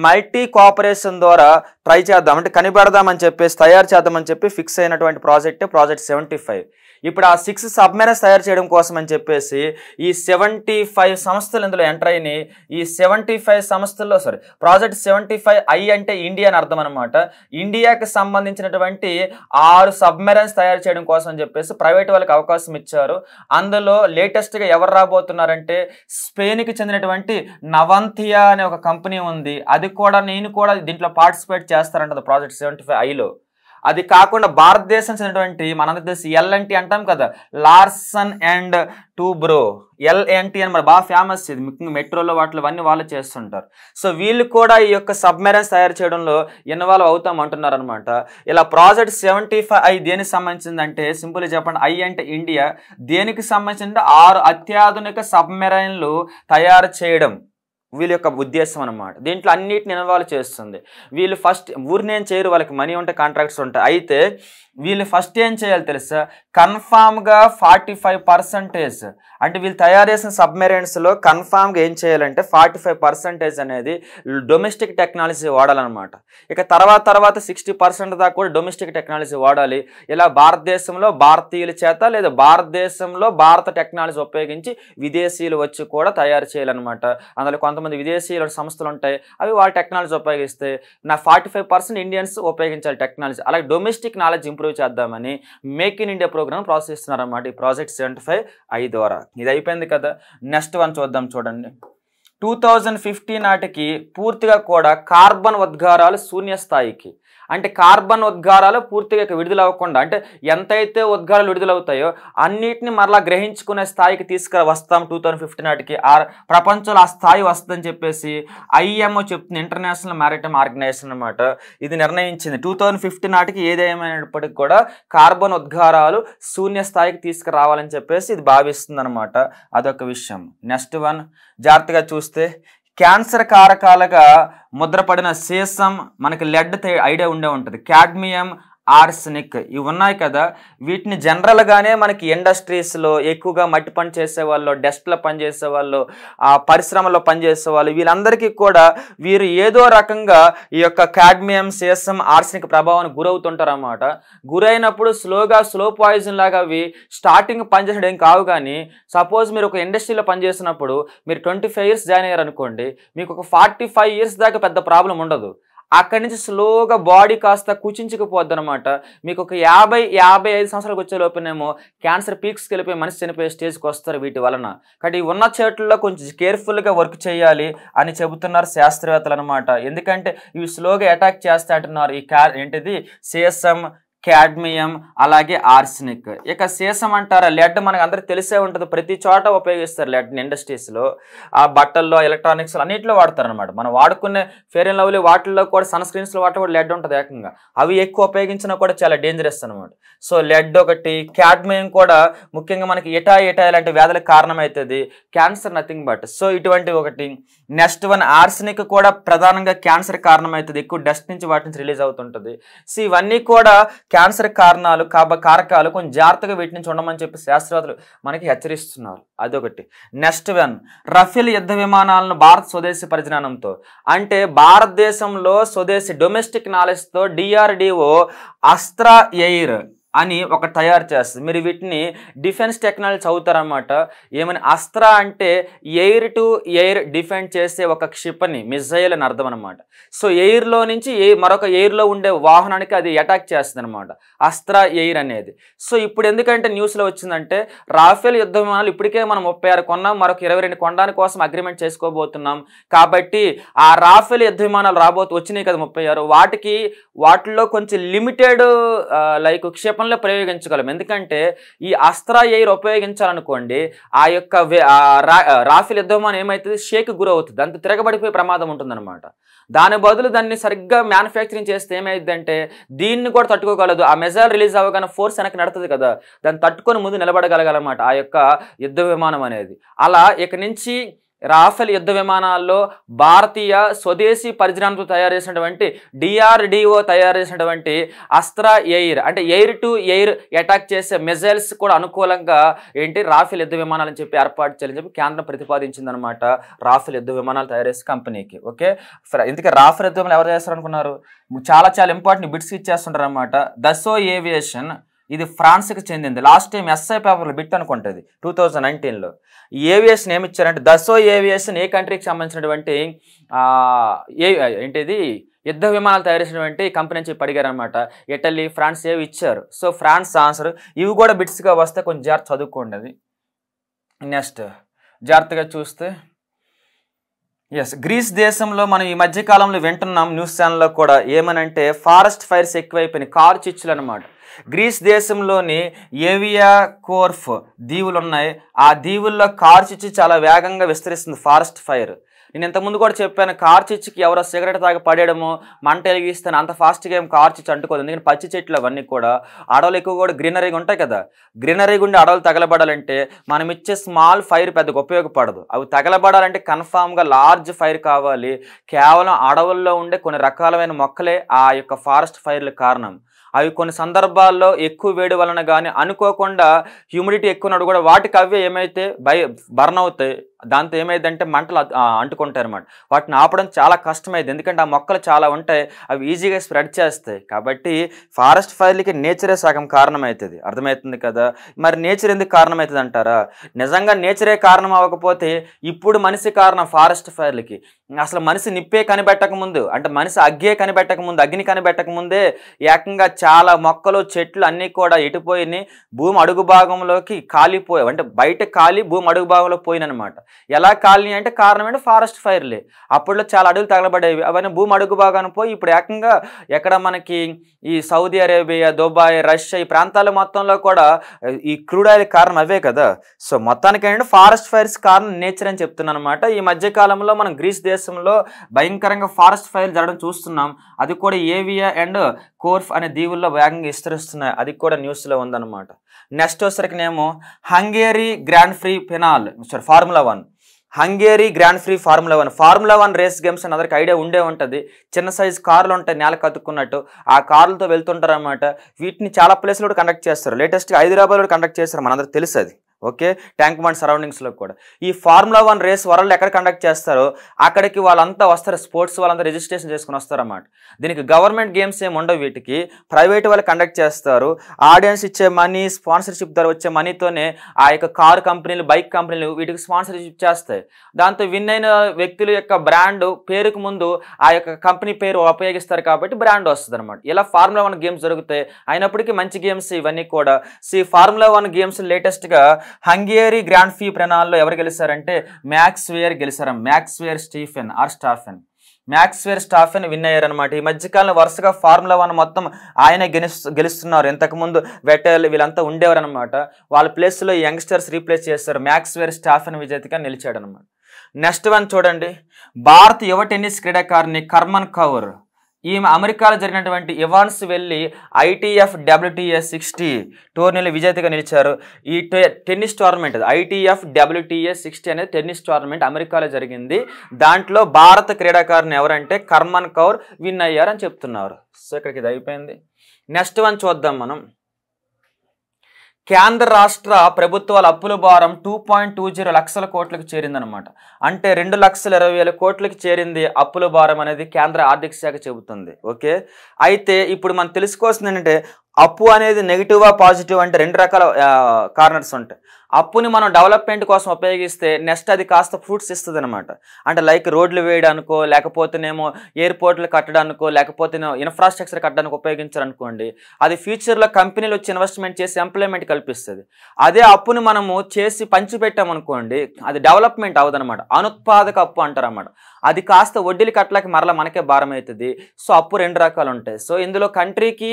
మల్టీ కోఆపరేషన్ ద్వారా ట్రై చేద్దాం అంటే కనిపెడదామని చెప్పేసి తయారు చేద్దామని చెప్పి ఫిక్స్ అయినటువంటి ప్రాజెక్టే ప్రాజెక్ట్ సెవెంటీ ఫైవ్ ఇప్పుడు ఆ సిక్స్ సబ్మెరైన్స్ తయారు చేయడం కోసం అని చెప్పేసి ఈ సెవెంటీ ఫైవ్ సంస్థలు ఇందులో ఎంటర్ అయినాయి ఈ సెవెంటీ ఫైవ్ సంస్థల్లో sorry project seventy five I అంటే ఇండియా అని అర్థం అనమాట ఇండియాకి సంబంధించినటువంటి ఆరు సబ్మెరైన్స్ తయారు చేయడం కోసం అని చెప్పేసి ప్రైవేట్ వాళ్ళకి అవకాశం ఇచ్చారు అందులో లేటెస్ట్గా ఎవరు రాబోతున్నారంటే స్పెయిన్కి చెందినటువంటి నవంతియా అనే ఒక కంపెనీ ఉంది అది కూడా నేను కూడా దీంట్లో పార్టిసిపేట్ చేస్తారంట ప్రాజెక్ట్ సెవెంటీ ఫైవ్ ఐలో అది కాకుండా భారతదేశం చెందినటువంటి మనందరికి తెలుసు ఎల్ఎన్టీ అంటాం కదా Larsen and Toubro LNT అని మరి బాగా ఫేమస్ ఇది ముఖ్యంగా మెట్రోలో వాటిలో అన్నీ వాళ్ళు చేస్తుంటారు సో వీళ్ళు కూడా ఈ యొక్క సబ్మెరైన్స్ తయారు చేయడంలో ఇన్వాల్వ్ అవుతాం అంటున్నారు అనమాట ఇలా ప్రాజెక్ట్ సెవెంటీ ఫైవ్ ఐ దేనికి సంబంధించిందంటే సింపుల్గా చెప్పండి ఐ అంటే ఇండియా దేనికి సంబంధించిన ఆరు అత్యాధునిక సబ్మెరైన్లు తయారు చేయడం వీళ్ళ యొక్క ఉద్దేశం అనమాట దీంట్లో అన్నిటిని ఇన్వాల్వ్ చేస్తుంది వీళ్ళు ఫస్ట్ ఊరినేం చేయరు వాళ్ళకి మనీ ఉంటే కాంట్రాక్ట్స్ ఉంటాయి అయితే వీళ్ళు ఫస్ట్ ఏం చేయాలి తెలుసా కన్ఫామ్గా ఫార్టీ ఫైవ్ పర్సంటేజ్ అంటే వీళ్ళు తయారు చేసిన సబ్మెరైన్స్లో కన్ఫామ్గా ఏం చేయాలంటే ఫార్టీ ఫైవ్ పర్సంటేజ్ అనేది డొమెస్టిక్ టెక్నాలజీ వాడాలన్నమాట ఇక తర్వాత తర్వాత సిక్స్టీ పర్సెంట్ దాకా కూడా డొమెస్టిక్ టెక్నాలజీ వాడాలి ఇలా భారతదేశంలో భారతీయుల చేత లేదా భారతదేశంలో భారత టెక్నాలజీ ఉపయోగించి విదేశీయులు వచ్చి కూడా తయారు చేయాలన్నమాట అందులో కొంతమంది విదేశీయుల సంస్థలు ఉంటాయి అవి వాళ్ళ టెక్నాలజీ ఉపయోగిస్తే నా ఫార్టీ ఫైవ్ పర్సెంట్ ఇండియన్స్ ఉపయోగించాలి టెక్నాలజీ అలాగే డొమెస్టిక్ నాలెడ్జ్ ఇంప్రూవ్ ఇంప్రూవ్ చేద్దామని make in India program process చేస్తున్నారన్నమాట ఈ ప్రాజెక్ట్ సెవెంటీ ఫైవ్ ఐ ద్వారా ఇది అయిపోయింది కదా నెక్స్ట్ వన్ చూద్దాం చూడండి టూ థౌజండ్ నాటికి పూర్తిగా కూడా కార్బన్ ఉద్గారాలు శూన్య స్థాయికి అంటే కార్బన్ ఉద్గారాలు పూర్తిగా విడుదల అవ్వకుండా అంటే ఎంతైతే ఉద్గారాలు విడుదలవుతాయో అన్నిటిని మరలా గ్రహించుకునే స్థాయికి తీసుకు వస్తాం టూ థౌజండ్ ఫిఫ్టీ నాటికి ఆ ప్రపంచంలో ఆ స్థాయి వస్తుందని చెప్పేసి ఐఎంఓ చెప్తుంది ఇంటర్నేషనల్ మ్యారిటైమ్ ఆర్గనైజేషన్ అనమాట ఇది నిర్ణయించింది టూ థౌజండ్ ఫిఫ్టీ నాటికి ఏదేమైనప్పటికీ కూడా కార్బన్ ఉద్గారాలు శూన్య స్థాయికి తీసుకురావాలని చెప్పేసి ఇది భావిస్తుంది అనమాట అదొక విషయం నెక్స్ట్ వన్ జాగ్రత్తగా చూస్తే క్యాన్సర్ కారకాలుగా ముద్రపడిన సీసం మనకి లెడ్ ఐడియా ఉండే ఉంటుంది క్యాడ్మియం ఆర్సనిక్ ఇవి ఉన్నాయి కదా వీటిని జనరల్గానే మనకి ఇండస్ట్రీస్లో ఎక్కువగా మట్టి పని చేసేవాళ్ళు డెస్ట్లో పనిచేసే వాళ్ళు ఆ పరిశ్రమలో పనిచేసే వాళ్ళు వీళ్ళందరికీ కూడా వీరు ఏదో రకంగా ఈ యొక్క కాడ్మియం సీఎస్ఎం ఆర్సనిక్ ప్రభావానికి గురవుతుంటారు అన్నమాట గురైనప్పుడు స్లోగా స్లో పాయిజన్ లాగా అవి స్టార్టింగ్ పనిచేసడం ఏం కావు కానీ సపోజ్ మీరు ఒక ఇండస్ట్రీలో పనిచేసినప్పుడు మీరు ట్వంటీ ఫైవ్ ఇయర్స్ జాయిన్ అయ్యారు అనుకోండి మీకు ఒక ఫార్టీ ఫైవ్ ఇయర్స్ దాకా పెద్ద ప్రాబ్లం ఉండదు అక్కడి నుంచి స్లోగా బాడీ కాస్త కూచించకపోద్ది అనమాట మీకు ఒక యాభై యాభై ఐదు సంవత్సరాలకు వచ్చే లోపలేమో క్యాన్సర్ పీక్స్కి వెళ్ళిపోయి మనిషి చనిపోయే స్టేజ్కి వస్తారు వీటి వలన కాబట్టి ఉన్న చేతుల్లో కొంచెం కేర్ఫుల్గా వర్క్ చేయాలి అని చెబుతున్నారు శాస్త్రవేత్తలు అనమాట ఎందుకంటే ఇవి స్లోగా అటాక్ చేస్తా అంటున్నారు ఈ క్యా ఏంటిది సిఎస్ఎం క్యాడ్మియం అలాగే ఆర్సినిక్ ఇక సీసం అంటారా లెడ్ మనకు అందరికి తెలిసే ఉంటుంది ప్రతి చోట ఉపయోగిస్తారు లెడ్ ఇండస్ట్రీస్లో ఆ బట్టల్లో ఎలక్ట్రానిక్స్ అన్నింటిలో వాడతారు అనమాట మనం వాడుకునే ఫెయిర్ అండ్ లవ్లీ వాటిల్లో కూడా సన్ స్క్రీన్స్లో వాటి కూడా లెడ్ ఉంటుంది ఏకంగా అవి ఎక్కువ ఉపయోగించినా కూడా చాలా డేంజరస్ అనమాట సో లెడ్ ఒకటి క్యాడ్మియం కూడా ముఖ్యంగా మనకి ఎటా ఎటా లాంటి వ్యాధులకు కారణమవుతుంది క్యాన్సర్ నథింగ్ బట్ సో ఇటువంటి ఒకటి నెక్స్ట్ వన్ ఆర్సినిక్ కూడా ప్రధానంగా క్యాన్సర్ కారణమవుతుంది ఎక్కువ డస్ట్ నుంచి వాటి నుంచి రిలీజ్ అవుతుంటుంది సో ఇవన్నీ కూడా క్యాన్సర్ కారణాలు కాబ కారకాలు కొంచెం జాగ్రత్తగా వీటి నుంచి ఉండమని చెప్పి శాస్త్రవేత్తలు మనకి హెచ్చరిస్తున్నారు అదొకటి నెక్స్ట్ వన్ రఫేల్ యుద్ధ విమానాలను భారత్ స్వదేశీ పరిజ్ఞానంతో అంటే భారతదేశంలో స్వదేశీ డొమెస్టిక్ నాలెడ్జ్తో డిఆర్డిఓ అస్త్రా ఎయిర్ అని ఒక తయారు చేస్తుంది మీరు వీటిని డిఫెన్స్ టెక్నాలజీ చదువుతారన్నమాట ఏమని అస్త్ర అంటే ఎయిర్ టు ఎయిర్ డిఫెండ్ చేసే ఒక క్షిపణి మిజైల్ అని అర్థం అనమాట సో ఎయిర్లో నుంచి ఏ మరొక ఎయిర్లో ఉండే వాహనానికి అది అటాక్ చేస్తుంది అనమాట అస్త్ర ఎయిర్ అనేది సో ఇప్పుడు ఎందుకంటే న్యూస్లో వచ్చిందంటే రాఫెల్ యుద్ధ విమానాలు ఇప్పటికే మనం ముప్పై ఆరు కొన్నాం మరొక ఇరవై రెండు కొనడానికి కోసం అగ్రిమెంట్ చేసుకోబోతున్నాం కాబట్టి ఆ రాఫెల్ యుద్ధ విమానాలు రాబోతు వచ్చినాయి కదా ముప్పై ఆరు వాటికి వాటిల్లో కొంచెం లిమిటెడ్ లైక్ క్షిపణి రూపంలో ప్రయోగించగలం ఎందుకంటే ఈ అస్త్ర ఎయిర్ ఉపయోగించాలనుకోండి ఆ యొక్క రాఫిల్ యుద్ధమానం ఏమవుతుంది షేక్ గురవుతుంది అంత తిరగబడిపోయే ప్రమాదం ఉంటుంది అనమాట దాని బదులు దాన్ని సరిగ్గా మ్యానుఫ్యాక్చరింగ్ చేస్తే అంటే దీన్ని కూడా తట్టుకోగలదు ఆ మెజైల్ రిలీజ్ అవ్వగానే ఫోర్స్ వెనక నడుతుంది కదా దాన్ని తట్టుకొని ముందు నిలబడగలగాలన్నమాట ఆ యొక్క యుద్ధ విమానం అనేది అలా ఇక నుంచి రాఫెల్ యుద్ధ విమానాల్లో భారతీయ స్వదేశీ పరిజ్ఞానంతో తయారు చేసినటువంటి డిఆర్డిఓ తయారు చేసినటువంటి అస్త్ర ఎయిర్ అంటే ఎయిర్ టు ఎయిర్ అటాక్ చేసే మిజైల్స్ కూడా అనుకూలంగా ఏంటి రాఫెల్ యుద్ధ విమానాలని చెప్పి ఏర్పాటు చేయాలని చెప్పి కేంద్రం ప్రతిపాదించిందనమాట రాఫెల్ యుద్ధ విమానాలు తయారు చేసే కంపెనీకి ఓకే ఇందుకే రాఫెల్ యుద్ధ విమానాలు ఎవరు చేస్తారనుకున్నారు చాలా చాలా ఇంపార్టెంట్ బిట్స్ ఇచ్చేస్తుంటారు అనమాట దసో ఏవియేషన్ ఇది ఫ్రాన్స్కి చెందింది లాస్ట్ టైం ఎస్ఐ పేపర్లో బిట్ అనుకుంటుంది టూ థౌజండ్ నైన్టీన్లో ఏవియేషన్ ఏమి ఇచ్చారంటే దసో ఏవియేషన్ ఏ కంట్రీకి సంబంధించినటువంటి ఏ ఏంటిది యుద్ధ విమానాలు తయారు చేసినటువంటి కంపెనీ నుంచి పడిగారనమాట ఇటలీ ఫ్రాన్స్ ఏవి ఇచ్చారు సో ఫ్రాన్స్ ఆన్సర్ ఇవి కూడా బిట్స్గా వస్తే కొంచెం జాగ్రత్త చదువుకోండి అది నెక్స్ట్ జాగ్రత్తగా చూస్తే ఎస్ గ్రీస్ దేశంలో మనం ఈ మధ్యకాలంలో వింటున్నాం న్యూస్ ఛానల్లో కూడా ఏమనంటే ఫారెస్ట్ ఫైర్స్ ఎక్కువైపోయినాయి కారు చిచ్చులు అనమాట గ్రీస్ దేశంలోని ఏవియా కోర్ఫ్ దీవులు ఉన్నాయి ఆ దీవుల్లో కార్చిచ్చి చాలా వేగంగా విస్తరిస్తుంది ఫారెస్ట్ ఫైర్ నేను ఇంతకుముందు కూడా చెప్పాను కార్ ఎవరో సిగరెట్ తాగి పడేయడము మంట ఎలిగిస్తాను అంత ఫాస్ట్గా ఏం కార్ అంటుకోదు ఎందుకంటే పచ్చి చెట్లు అవన్నీ కూడా అడవులు ఎక్కువ కూడా గ్రీనరీగా ఉంటాయి కదా గ్రీనరీ గుండి అడవులు తగలబడాలంటే మనం ఇచ్చే స్మాల్ ఫైర్ పెద్దగా ఉపయోగపడదు అవి తగలబడాలంటే కన్ఫామ్గా లార్జ్ ఫైర్ కావాలి కేవలం అడవుల్లో ఉండే కొన్ని రకాలమైన మొక్కలే ఆ యొక్క ఫారెస్ట్ ఫైర్లకు కారణం అవి కొన్ని సందర్భాల్లో ఎక్కువ వేడి వలన కానీ అనుకోకుండా హ్యూమిడిటీ ఎక్కువ కూడా వాటికి అవి ఏమైతే బై బర్న్ అవుతాయి దాంతో ఏమైందంటే మంటలు అంటుకుంటాయి అనమాట వాటిని ఆపడం చాలా కష్టమైంది ఎందుకంటే ఆ మొక్కలు చాలా ఉంటాయి అవి ఈజీగా స్ప్రెడ్ చేస్తాయి కాబట్టి ఫారెస్ట్ ఫైర్లకి నేచరే సగం కారణమవుతుంది అర్థమవుతుంది కదా మరి నేచర్ ఎందుకు కారణమవుతుంది అంటారా నిజంగా నేచరే కారణం అవ్వకపోతే ఇప్పుడు మనిషి కారణం ఫారెస్ట్ ఫైర్లకి అసలు మనిషి నిప్పే కనిపెట్టకముందు అంటే మనిషి అగ్గే కనిపెట్టకముందు అగ్ని కనిపెట్టకముందే ఏకంగా చాలా మొక్కలు చెట్లు అన్నీ కూడా ఎటుపోయినాయి భూమి అడుగు భాగంలోకి కాలిపోయాయి అంటే బయట కాలి భూమి అడుగు భాగంలో పోయినమాట ఎలా కాలనీ అంటే కారణం ఏంటంటే ఫారెస్ట్ ఫైర్లే అప్పట్లో చాలా అడుగులు తగలబడేవి అవన్నీ భూమి అడుగు భాగాన పోయి ఇప్పుడు ఏకంగా ఎక్కడ మనకి ఈ సౌదీ అరేబియా దుబాయ్ రష్యా ఈ ప్రాంతాల మొత్తంలో కూడా ఈ క్రూడ్ ఆయిల్ కారణం అవే కదా సో మొత్తానికి ఏంటంటే ఫారెస్ట్ ఫైర్స్ కారణం నేచర్ అని చెప్తున్నాను అనమాట ఈ మధ్య కాలంలో మనం గ్రీస్ దేశంలో భయంకరంగా ఫారెస్ట్ ఫైర్ జరగడం చూస్తున్నాం అది కూడా ఏవియా అండ్ కోర్ఫ్ అనే దీవుల్లో వేగంగా విస్తరిస్తున్నాయి అది కూడా న్యూస్లో ఉందన్నమాట నెక్స్ట్ నేను Hungary grand prix finale sorry formula one Hungary grand prix formula one formula one race games అని అందరికి ఐడియా ఉండే ఉంటుంది చిన్న సైజు కార్లు ఉంటాయి నేల కత్తుకున్నట్టు ఆ కార్లతో వెళ్తుంటారు అనమాట వీటిని చాలా ప్లేస్లో కండక్ట్ చేస్తారు లేటెస్ట్గా హైదరాబాద్లో కండక్ట్ చేస్తారు మనందరికి తెలుసు అది ఓకే ట్యాంక్ బండ్ సరౌండింగ్స్లో కూడా ఈ ఫార్ములా వన్ రేస్ వరల్డ్ ఎక్కడ కండక్ట్ చేస్తారో అక్కడికి వాళ్ళంతా వస్తారు స్పోర్ట్స్ వాళ్ళంతా రిజిస్ట్రేషన్ చేసుకుని వస్తారన్నమాట దీనికి గవర్నమెంట్ గేమ్స్ ఏమి ఉండవు వీటికి ప్రైవేట్ వాళ్ళు కండక్ట్ చేస్తారు ఆడియన్స్ ఇచ్చే మనీ స్పాన్సర్షిప్ ద్వారా వచ్చే మనీతోనే ఆ యొక్క కార్ కంపెనీలు బైక్ కంపెనీలు వీటికి స్పాన్సర్షిప్ చేస్తాయి దాంతో విన్ అయిన వ్యక్తుల యొక్క బ్రాండ్ పేరుకు ముందు ఆ యొక్క కంపెనీ పేరు ఉపయోగిస్తారు కాబట్టి బ్రాండ్ వస్తుంది అనమాట ఇలా ఫార్ములా వన్ గేమ్స్ జరుగుతాయి అయినప్పటికీ మంచి గేమ్స్ ఇవన్నీ కూడా సి ఫార్ములా వన్ గేమ్స్ లేటెస్ట్గా హంగేరీ గ్రాండ్ ఫీ ప్రణాల్లో ఎవరు గెలిచారంటే మ్యాక్స్వేర్ గెలిచారు మ్యాక్స్వేర్ స్టీఫెన్ ఆర్ స్టాఫెన్ మ్యాక్స్వేర్ స్టాఫెన్ విన్ అయ్యారనమాట ఈ మధ్యకాలంలో వరుసగా ఫార్ములా వన్ మొత్తం ఆయన గెలుస్తున్నారు ఇంతకుముందు వెటర్లు వీళ్ళంతా ఉండేవారు అనమాట వాళ్ళ ప్లేస్లో యంగ్స్టర్స్ రీప్లేస్ చేస్తారు మ్యాక్స్వేర్ స్టాఫెన్ విజేతగా నిలిచాడనమాట నెక్స్ట్ వన్ చూడండి భారత యువ టెన్నిస్ క్రీడాకారిణి కర్మన్ కౌర్ ఈమె అమెరికాలో జరిగినటువంటి ఇవాన్స్ వెళ్ళి ఐటీఎఫ్ డబ్ల్యూటీఎస్ సిక్స్టీ టోర్నీలో విజేతగా నిలిచారు ఈ tennis tournament ITF WTS sixty అనేది టెన్నిస్ టోర్నమెంట్ అమెరికాలో జరిగింది దాంట్లో భారత క్రీడాకారుని ఎవరంటే కర్మన్ కౌర్ విన్ అయ్యారని చెప్తున్నారు సో ఇక్కడికి ఇది అయిపోయింది నెక్స్ట్ వన్ చూద్దాం మనం కేంద్ర రాష్ట్ర ప్రభుత్వాల అప్పుల భారం టూ పాయింట్ టూ జీరో లక్షల కోట్లకు చేరిందనమాట అంటే రెండు లక్షల ఇరవై వేల కోట్లకు చేరింది అప్పుల భారం అనేది కేంద్ర ఆర్థిక శాఖ చెబుతుంది ఓకే అయితే ఇప్పుడు మనం తెలుసుకోవాల్సింది ఏంటంటే అప్పు అనేది నెగిటివా పాజిటివ్ అంటే రెండు రకాల కార్నర్స్ ఉంటాయి అప్పుని మనం డెవలప్మెంట్ కోసం ఉపయోగిస్తే నెక్స్ట్ అది కాస్త ఫ్రూట్స్ ఇస్తుంది అనమాట అంటే లైక్ రోడ్లు వేయడానికో లేకపోతేనేమో ఎయిర్పోర్ట్లు కట్టడానికో లేకపోతే ఇన్ఫ్రాస్ట్రక్చర్ కట్టడానికి ఉపయోగించారనుకోండి అది ఫ్యూచర్లో కంపెనీలు వచ్చి ఇన్వెస్ట్మెంట్ చేసి ఎంప్లాయ్మెంట్ కల్పిస్తుంది అదే అప్పుని మనము చేసి పంచిపెట్టామనుకోండి అది డెవలప్మెంట్ అవ్వదనమాట అనుత్పాదక అప్పు అంటారన్నమాట అది కాస్త వడ్డీలు కట్టలేక మరలా మనకే భారం అవుతుంది సో అప్పు రెండు రకాలు ఉంటాయి సో ఇందులో కంట్రీకి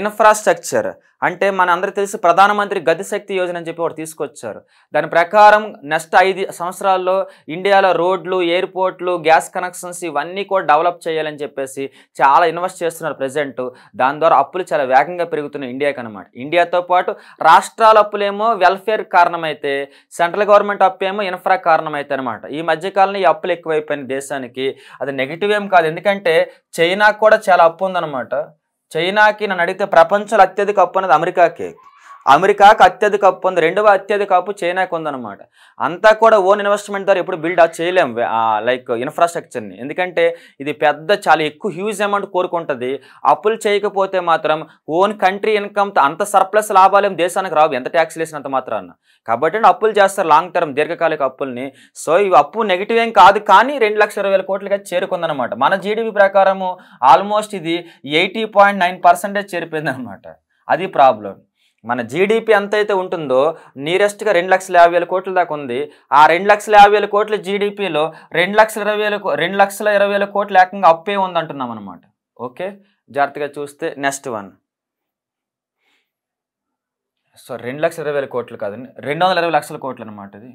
ఇన్ఫ్రాస్ట్రక్చర్ అంటే మన అందరికీ తెలిసి ప్రధానమంత్రి గతిశక్తి యోజన అని చెప్పి వాడు తీసుకొచ్చారు దాని ప్రకారం నెక్స్ట్ ఐదు సంవత్సరాల్లో ఇండియాలో రోడ్లు ఎయిర్పోర్ట్లు గ్యాస్ కనెక్షన్స్ ఇవన్నీ కూడా డెవలప్ చేయాలని చెప్పేసి చాలా ఇన్వెస్ట్ చేస్తున్నారు ప్రజెంట్ దాని ద్వారా అప్పులు చాలా వేగంగా పెరుగుతున్నాయి ఇండియాకి అనమాట ఇండియాతో పాటు రాష్ట్రాల అప్పులేమో వెల్ఫేర్ కారణమైతే సెంట్రల్ గవర్నమెంట్ అప్పు ఏమో ఇన్ఫ్రా కారణమైతే అనమాట ఈ మధ్యకాలంలో ఈ అప్పులు ఎక్కువైపోయిన దేశానికి అది నెగిటివ్ ఏం కాదు ఎందుకంటే చైనా కూడా చాలా అప్పు ఉందన్నమాట చైనాకి నన్ను అడిగితే ప్రపంచంలో అత్యధిక అప్పు అనేది అమెరికాకే అమెరికాకు అత్యధిక అప్పు ఉంది రెండవ అత్యధిక అప్పు చైనాకు ఉందన్నమాట అంతా కూడా ఓన్ ఇన్వెస్ట్మెంట్ ద్వారా ఎప్పుడు బిల్డ్ చేయలేం లైక్ ఇన్ఫ్రాస్ట్రక్చర్ని ఎందుకంటే ఇది పెద్ద చాలా ఎక్కువ హ్యూజ్ అమౌంట్ కోరుకుంటుంది అప్పులు చేయకపోతే మాత్రం ఓన్ కంట్రీ ఇన్కమ్తో అంత సర్ప్లస్ లాభాలేం దేశానికి రావు ఎంత ట్యాక్స్ వేసినంత మాత్రాన కాబట్టి అప్పులు చేస్తారు లాంగ్ టర్మ్ దీర్ఘకాలిక అప్పుల్ని సో ఇవి అప్పు నెగిటివ్ ఏం కాదు కానీ రెండు లక్షల ఇరవై వేల కోట్లకి చేరుకుందనమాట మన జీడిపి ప్రకారము ఆల్మోస్ట్ ఇది ఎయిటీ పాయింట్ నైన్ పర్సెంటేజ్ అనమాట అది ప్రాబ్లం మన జీడిపి అయితే ఉంటుందో నీరెస్ట్గా రెండు లక్షల యాభై వేల కోట్ల దాకా ఉంది ఆ రెండు లక్షల యాభై వేల కోట్ల జీడిపిలో రెండు లక్షల ఇరవై వేల రెండు లక్షల ఇరవై వేల కోట్ల ఏకంగా అప్పే ఉందంటున్నాం అనమాట ఓకే జాగ్రత్తగా చూస్తే నెక్స్ట్ వన్ సో రెండు లక్షల ఇరవై వేల కోట్లు కాదండి రెండు వందల ఇరవై లక్షల కోట్లు అనమాట ఇది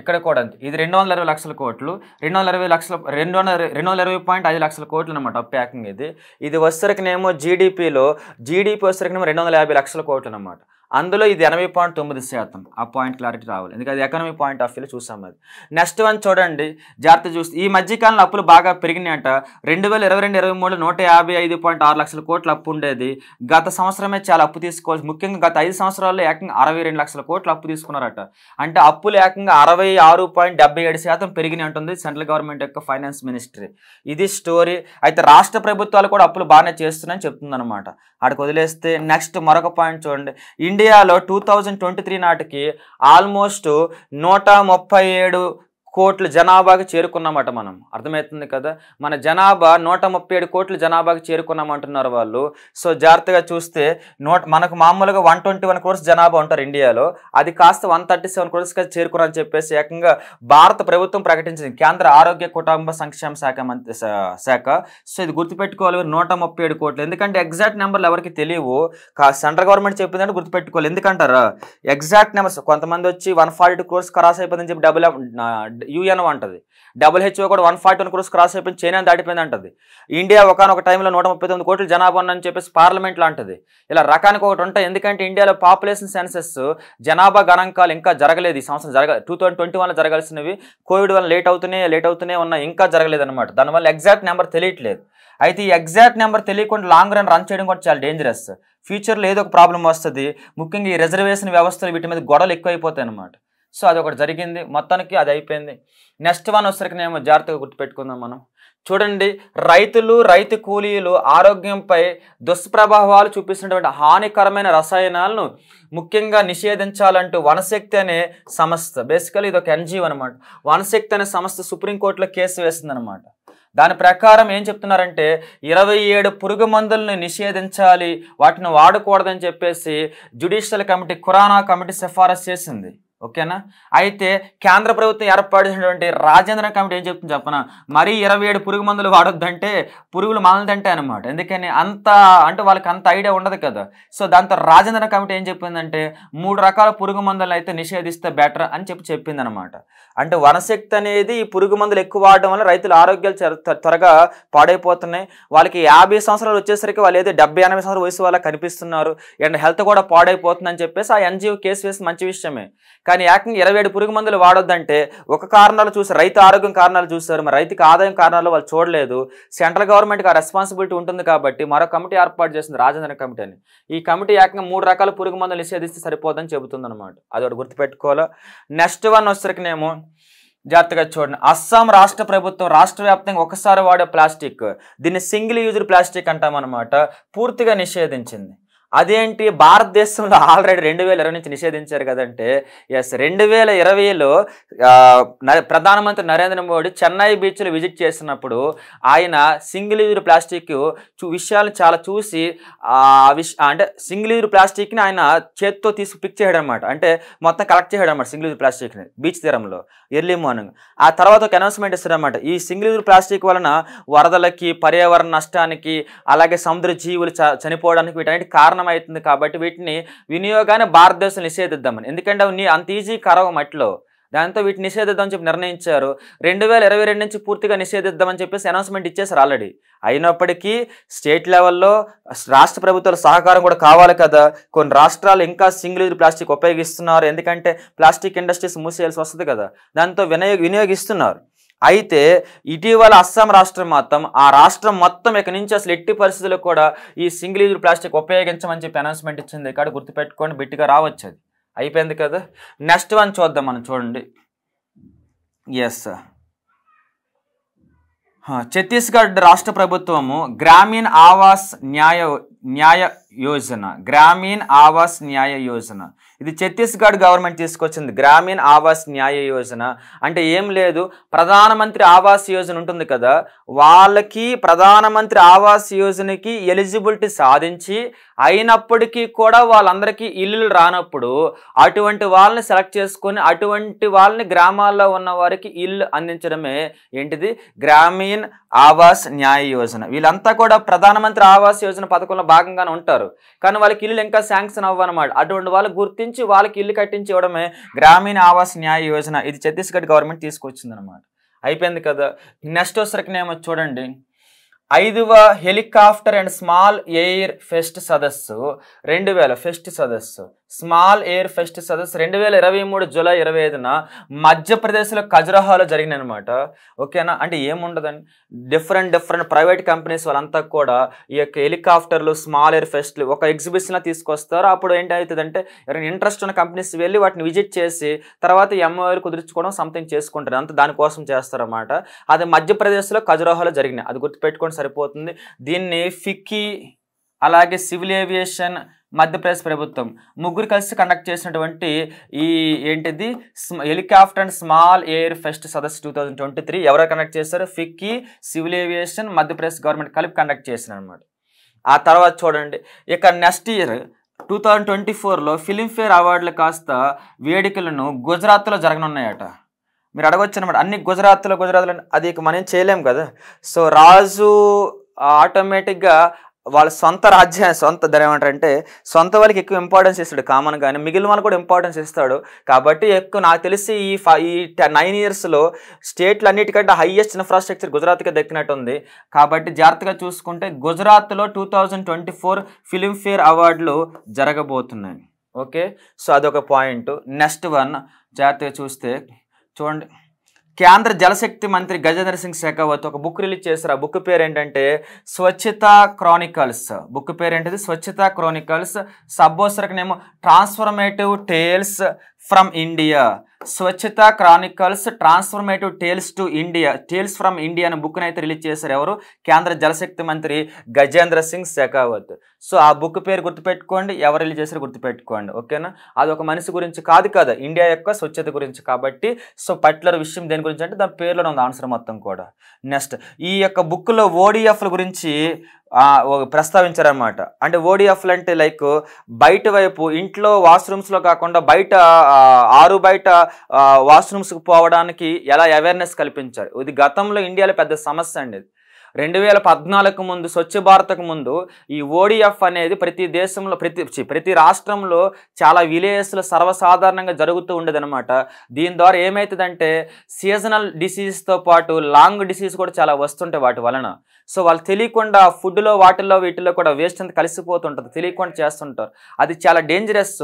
ఇక్కడ కూడా అంతే ఇది రెండు వందల ఇరవై లక్షల కోట్లు రెండు వందల ఇరవై లక్షల రెండు వందల రెండు వందల అరవై పాయింట్ ఐదు లక్షల కోట్లు అనమాట ప్యాకింగ్ ఇది ఇది వచ్చేసరికినేమో జీడిపిలో జీడిపి వచ్చేసరికినేమో రెండు వందల యాభై లక్షల కోట్లు అనమాట అందులో ఇది ఎనభై పాయింట్ తొమ్మిది శాతం ఆ పాయింట్ క్లారిటీ రావాలి ఎందుకంటే ఎకనమీ పాయింట్ ఆఫ్ వ్యూలో చూసాం అది నెక్స్ట్ వన్ చూడండి జాగ్రత్త చూస్తే ఈ మధ్యకాలంలో అప్పులు బాగా పెరిగినాయంట రెండు వేల ఇరవై రెండు ఇరవై మూడు నూట యాభై ఐదు పాయింట్ ఆరు లక్షల కోట్ల అప్పు ఉండేది గత సంవత్సరమే చాలా అప్పు తీసుకోవాల్సి ముఖ్యంగా గత ఐదు సంవత్సరాల్లో ఏకంగా అరవై రెండు లక్షల కోట్ల అప్పు తీసుకున్నారట అంటే అప్పులు ఏకంగా అరవై ఆరు పాయింట్ డెబ్బై ఏడు శాతం పెరిగినాయి ఉంటుంది సెంట్రల్ గవర్నమెంట్ యొక్క ఫైనాన్స్ మినిస్ట్రీ ఇది స్టోరీ అయితే రాష్ట్ర ప్రభుత్వాలు కూడా అప్పులు బాగానే చేస్తున్నాయని చెప్తుందన్నమాట అక్కడికి వదిలేస్తే నెక్స్ట్ మరొక పాయింట్ చూడండి ఇండియా ఇండియాలో టూ థౌజండ్ ట్వంటీ త్రీ నాటికి ఆల్మోస్ట్ నూట ముప్పై ఏడు కోట్ల జనాభాకి చేరుకున్నామట మనం అర్థమవుతుంది కదా మన జనాభా నూట ముప్పై ఏడు కోట్ల జనాభాకి చేరుకున్నామంటున్నారు వాళ్ళు సో జాగ్రత్తగా చూస్తే నూట మనకు మామూలుగా వన్ ట్వంటీ వన్ క్రోర్స్ జనాభా ఉంటారు ఇండియాలో అది కాస్త వన్ థర్టీ సెవెన్ క్రోర్స్గా చేరుకున్నారని చెప్పేసి ఏకంగా భారత ప్రభుత్వం ప్రకటించింది కేంద్ర ఆరోగ్య కుటుంబ సంక్షేమ శాఖ మంత్రి శాఖ సో ఇది గుర్తుపెట్టుకోవాలి నూట ముప్పై ఏడు కోట్లు ఎందుకంటే ఎగ్జాక్ట్ నెంబర్లు ఎవరికి తెలియవు సెంట్రల్ గవర్నమెంట్ చెప్పిందంటే గుర్తుపెట్టుకోవాలి ఎందుకంటారా ఎగ్జాక్ట్ నెంబర్స్ కొంతమంది వచ్చి one forty two crores cross అయిపోతుందని చెప్పి డబుల్ యూఎన్ఓ అంటుంది డబ్ల్యూహెచ్ఓ కూడా one forty one crores cross అయిపోయింది చైనా దాటిపోయింది అంటుంది ఇండియా ఒకనొక టైంలో నూట ముప్పై తొమ్మిది కోట్ల జనాభా ఉందని చెప్పేసి పార్లమెంట్లో అంటుంది ఇలా రకానికి ఒకటి ఉంటాయి ఎందుకంటే ఇండియాలో పాపులేషన్ సెన్సెస్ జనాభా గణాంకాలు ఇంకా జరగలేదు ఈ సంవత్సరం జరగ టూ థౌసండ్ ట్వంటీ వన్లో జరగాల్సినవి కోవిడ్ వల్ల లేట్ అవుతూనే లేట్ అవుతూనే ఉన్నా ఇంకా జరగలేదు అనమాట దానివల్ల ఎగ్జాక్ట్ నెంబర్ తెలియట్లేదు అయితే ఈ ఎగ్జాక్ట్ నెంబర్ తెలియకుండా లాంగ్ రన్ రన్ చేయడం కూడా చాలా డేంజరస్ ఫ్యూచర్లో ఏదో ఒక ప్రాబ్లం వస్తుంది ముఖ్యంగా ఈ రిజర్వేషన్ వ్యవస్థలు వీటి మీద గొడవలు ఎక్కువైపోతాయి అనమాట సో అది ఒకటి జరిగింది మొత్తానికి అది అయిపోయింది నెక్స్ట్ వన్ వచ్చరికినేమో జాగ్రత్తగా గుర్తుపెట్టుకుందాం మనం చూడండి రైతులు రైతు కూలీలు ఆరోగ్యంపై దుష్ప్రభావాలు చూపిస్తున్నటువంటి హానికరమైన రసాయనాలను ముఖ్యంగా నిషేధించాలంటూ వనశక్తి అనే సంస్థ బేసికలీ ఇది ఒక ఎన్జిఓ అనమాట వనశక్తి అనే సంస్థ సుప్రీంకోర్టులో కేసు వేసిందనమాట దాని ప్రకారం ఏం చెప్తున్నారంటే ఇరవై ఏడు పురుగు మందులను నిషేధించాలి వాటిని వాడకూడదని చెప్పేసి జ్యుడిషియల్ కమిటీ ఖురానా కమిటీ సిఫారసు చేసింది ఓకేనా అయితే కేంద్ర ప్రభుత్వం ఏర్పాటు చేసినటువంటి రాజేంద్ర కమిటీ ఏం చెప్తుంది చెప్పన మరీ ఇరవై ఏడు పురుగు మందులు వాడొద్దంటే పురుగులు మనల్ని అనమాట ఎందుకని అంత అంటే వాళ్ళకి అంత ఐడియా ఉండదు కదా సో దాంతో రాజేంద్ర కమిటీ ఏం చెప్పిందంటే మూడు రకాల పురుగు అయితే నిషేధిస్తే బెటర్ అని చెప్పి చెప్పింది అనమాట అంటే వనశక్తి అనేది ఈ పురుగు మందులు ఎక్కువ వాడడం వల్ల రైతుల ఆరోగ్యాలు త్వరగా పాడైపోతున్నాయి వాళ్ళకి యాభై సంవత్సరాలు వచ్చేసరికి వాళ్ళు ఏదో డెబ్బై ఎనభై సంవత్సరాల వయసు వాళ్ళకి కనిపిస్తున్నారు అండ్ హెల్త్ కూడా పాడైపోతుందని చెప్పేసి ఆ ఎన్జిఓ కేసు వేసి మంచి విషయమే కానీ ఏకంగా ఇరవై ఏడు పురుగు మందులు వాడొద్దంటే ఒక కారణాలు చూసి రైతు ఆరోగ్యం కారణాలు చూస్తారు మరి రైతుకి ఆదాయం కారణాలు వాళ్ళు చూడలేదు సెంట్రల్ గవర్నమెంట్కి ఆ రెస్పాన్సిబిలిటీ ఉంటుంది కాబట్టి మరో కమిటీ ఏర్పాటు చేసింది రాజేంద్ర కమిటీ అని ఈ కమిటీ ఏకంగా మూడు రకాల పురుగు మందులు నిషేధిస్తే సరిపోదని చెబుతుంది అనమాట అది ఒకటి గుర్తుపెట్టుకోవాలి నెక్స్ట్ వన్ వచ్చరికినేమో జాగ్రత్తగా చూడండి అస్సాం రాష్ట్ర ప్రభుత్వం రాష్ట్ర వ్యాప్తంగా ఒకసారి వాడే ప్లాస్టిక్ దీన్ని సింగిల్ యూజర్ ప్లాస్టిక్ అంటామన్నమాట పూర్తిగా నిషేధించింది అదేంటి భారతదేశంలో ఆల్రెడీ రెండు వేల ఇరవై నుంచి నిషేధించారు కదంటే ఎస్ రెండు వేల ఇరవైలో ప్రధానమంత్రి నరేంద్ర మోడీ చెన్నై బీచ్లో విజిట్ చేసినప్పుడు ఆయన సింగిల్ యూజ్ ప్లాస్టిక్ చూ విషయాలు చాలా చూసి అంటే సింగిల్ యూజ్ ప్లాస్టిక్ని ఆయన చేత్తో తీసి పిక్ చేయడం అనమాట అంటే మొత్తం కలెక్ట్ చేయడం అనమాట సింగిల్ యూజ్ ప్లాస్టిక్ని బీచ్ తీరంలో ఎర్లీ మార్నింగ్ ఆ తర్వాత ఒక అనౌన్స్మెంట్ ఇస్తారన్నమాట ఈ సింగిల్ యూజ్ ప్లాస్టిక్ వలన వరదలకి పర్యావరణ నష్టానికి అలాగే సముద్ర జీవులు చనిపోవడానికి వీటన్నిటి కారణం అవుతుంది కాబట్టి వీటిని వినియోగాన్ని భారతదేశం నిషేధిద్దామని ఎందుకంటే అవి అంత ఈజీ కరవ మట్టిలో దాంతో వీటిని నిషేధిద్దామని చెప్పి నిర్ణయించారు రెండు వేల ఇరవై రెండు నుంచి పూర్తిగా నిషేధిద్దామని చెప్పేసి అనౌన్స్మెంట్ ఇచ్చేసారు ఆల్రెడీ అయినప్పటికీ స్టేట్ లెవెల్లో రాష్ట్ర ప్రభుత్వాల సహకారం కూడా కావాలి కదా కొన్ని రాష్ట్రాలు ఇంకా సింగిల్ యూజ్ ప్లాస్టిక్ ఉపయోగిస్తున్నారు ఎందుకంటే ప్లాస్టిక్ ఇండస్ట్రీస్ మూసేయాల్సి వస్తుంది కదా దాంతో వినియోగ వినియోగిస్తున్నారు అయితే ఇటీవల అస్సాం రాష్ట్రం మొత్తం ఆ రాష్ట్రం మొత్తం ఇక నుంచి అసలు ఎట్టి పరిస్థితుల్లో కూడా ఈ సింగిల్ యూజ్ ప్లాస్టిక్ ఉపయోగించమని చెప్పి అనౌన్స్మెంట్ ఇచ్చింది ఇక్కడ గుర్తుపెట్టుకోండి బిట్టిగా రావచ్చు అది అయిపోయింది కదా నెక్స్ట్ వన్ చూద్దాం మనం చూడండి ఎస్ ఛత్తీస్గఢ్ రాష్ట్ర ప్రభుత్వము గ్రామీణ ఆవాస్ న్యాయ న్యాయ యోజన గ్రామీణ ఆవాస్ న్యాయ యోజన ఇది ఛత్తీస్గఢ్ గవర్నమెంట్ తీసుకొచ్చింది గ్రామీణ ఆవాస్ న్యాయ యోజన అంటే ఏం లేదు ప్రధానమంత్రి ఆవాస్ యోజన ఉంటుంది కదా వాళ్ళకి ప్రధానమంత్రి ఆవాస్ యోజనకి ఎలిజిబిలిటీ సాధించి అయినప్పటికీ కూడా వాళ్ళందరికీ ఇల్లులు రానప్పుడు అటువంటి వాళ్ళని సెలెక్ట్ చేసుకొని అటువంటి వాళ్ళని గ్రామాల్లో ఉన్న వారికి ఇల్లు అందించడమే ఏంటిది గ్రామీణ ఆవాస్ న్యాయ యోజన వీళ్ళంతా కూడా ప్రధానమంత్రి ఆవాస్ యోజన పథకంలో భాగంగానే ఉంటారు కానీ వాళ్ళకి ఇల్లు ఇంకా శాంక్షన్ అవ్వనమాట అటువంటి వాళ్ళు గుర్తించి కట్టించి వాళ్ళకి ఇల్లు కట్టించి ఇవ్వడమే గ్రామీణ ఆవాస్ న్యాయ యోజన ఇది ఛత్తీస్గఢ్ గవర్నమెంట్ తీసుకొచ్చింది అనమాట అయిపోయింది కదా నెక్స్ట్ వచ్చరికనేమో చూడండి ఐదవ helicopter and small air fest సదస్సు రెండు వేల ఫెస్ట్ సదస్సు స్మాల్ ఎయిర్ ఫెస్ట్ సదస్సు రెండు వేల ఇరవై మూడు జూలై ఇరవై ఐదున మధ్యప్రదేశ్లో ఖజురహాలో అనమాట ఓకేనా అంటే ఏముండదండి డిఫరెంట్ డిఫరెంట్ ప్రైవేట్ కంపెనీస్ వాళ్ళంతా కూడా ఈ యొక్క హెలికాప్టర్లు స్మాల్ ఎయిర్ ఫెస్ట్లు ఒక ఎగ్జిబిషన్లో తీసుకొస్తారు అప్పుడు ఏంటి అవుతుందంటే ఎవరైనా ఇంట్రెస్ట్ ఉన్న కంపెనీస్ వెళ్ళి వాటిని విజిట్ చేసి తర్వాత ఎంఓఆర్ కుదుర్చుకోవడం సంథింగ్ చేసుకుంటారు అంత దానికోసం చేస్తారన్నమాట అది మధ్యప్రదేశ్లో ఖజురహాలో జరిగినాయి అది గుర్తుపెట్టుకొని సరిపోతుంది దీన్ని ఫిక్కీ అలాగే సివిల్ ఏవియేషన్ మధ్యప్రదేశ్ ప్రభుత్వం ముగ్గురు కలిసి కండక్ట్ చేసినటువంటి ఈ ఏంటిది helicopter and small air fest సదస్సు టూ థౌజండ్ ట్వంటీ త్రీ ఎవరు కండక్ట్ చేశారు FICCI civil aviation Madhya Pradesh government కలిపి కండక్ట్ చేసిన అనమాట ఆ తర్వాత చూడండి ఇక next year two thousand twenty ఫోర్లో ఫిలింఫేర్ అవార్డులు కాస్త వేడుకలను గుజరాత్లో జరగనున్నాయట మీరు అడగొచ్చు అనమాట అన్ని గుజరాత్లో గుజరాత్లో అది ఇక మనం చేయలేం కదా సో రాజు ఆటోమేటిక్గా వాళ్ళ సొంత రాజ్యం సొంత ధర ఏమంటారంటే సొంత వాళ్ళకి ఎక్కువ ఇంపార్టెన్స్ ఇస్తాడు కామన్ కానీ మిగిలిన వాళ్ళు కూడా ఇంపార్టెన్స్ ఇస్తాడు కాబట్టి ఎక్కువ నాకు తెలిసి ఈ ఈ నైన్ ఇయర్స్లో స్టేట్లు అన్నిటికంటే హైయెస్ట్ ఇన్ఫ్రాస్ట్రక్చర్ గుజరాత్కే ఉంది కాబట్టి జాగ్రత్తగా చూసుకుంటే గుజరాత్లో two thousand twenty four Filmfare అవార్డులు జరగబోతున్నాయి ఓకే సో అదొక పాయింట్ నెక్స్ట్ వన్ జాగ్రత్తగా చూస్తే చూడండి కేంద్ర జలశక్తి మంత్రి గజేంద్ర సింగ్ శేఖావత్ ఒక బుక్ రిలీజ్ చేశారు ఆ బుక్ పేరు ఏంటంటే స్వచ్ఛత క్రానికల్స్ బుక్ పేరు ఏంటిది స్వచ్ఛత క్రానికల్స్ నేమో transformative tales from India Swachhata chronicles transformative tales to India tales from India అనే బుక్ని అయితే రిలీజ్ చేశారు ఎవరు కేంద్ర జలశక్తి మంత్రి గజేంద్ర సింగ్ షెకావత్ సో ఆ బుక్ పేరు గుర్తుపెట్టుకోండి ఎవరు రిలీజ్ చేశారు గుర్తుపెట్టుకోండి ఓకేనా అది ఒక మనిషి గురించి కాదు కదా ఇండియా యొక్క స్వచ్ఛత గురించి కాబట్టి సో పర్టికులర్ విషయం దేని గురించి అంటే దాని పేర్లోనే ఉంది ఆన్సర్ మొత్తం కూడా నెక్స్ట్ ఈ యొక్క బుక్లో ఓడిఎఫ్ల గురించి ప్రస్తావించారనమాట అంటే ఓడిఎఫ్లు అంటే లైక్ బయట వైపు ఇంట్లో వాష్రూమ్స్లో కాకుండా బయట ఆరు బయట వాష్రూమ్స్కి పోవడానికి ఎలా అవేర్నెస్ కల్పించారు ఇది గతంలో ఇండియాలో పెద్ద సమస్య అండి రెండు వేల పద్నాలుగు ముందు స్వచ్ఛ భారత్కు ముందు ఈ ఓడిఎఫ్ అనేది ప్రతి దేశంలో ప్రతి ప్రతి రాష్ట్రంలో చాలా విలేజెస్లో సర్వసాధారణంగా జరుగుతూ అనమాట దీని ద్వారా ఏమవుతుందంటే సీజనల్ డిసీజ్తో పాటు లాంగ్ డిసీజ్ కూడా చాలా వస్తుంటాయి వాటి వలన సో వాళ్ళు తెలియకుండా ఫుడ్లో వాటిల్లో వీటిల్లో కూడా వేస్ట్ అంత కలిసిపోతుంటుంది తెలియకుండా చేస్తుంటారు అది చాలా డేంజరస్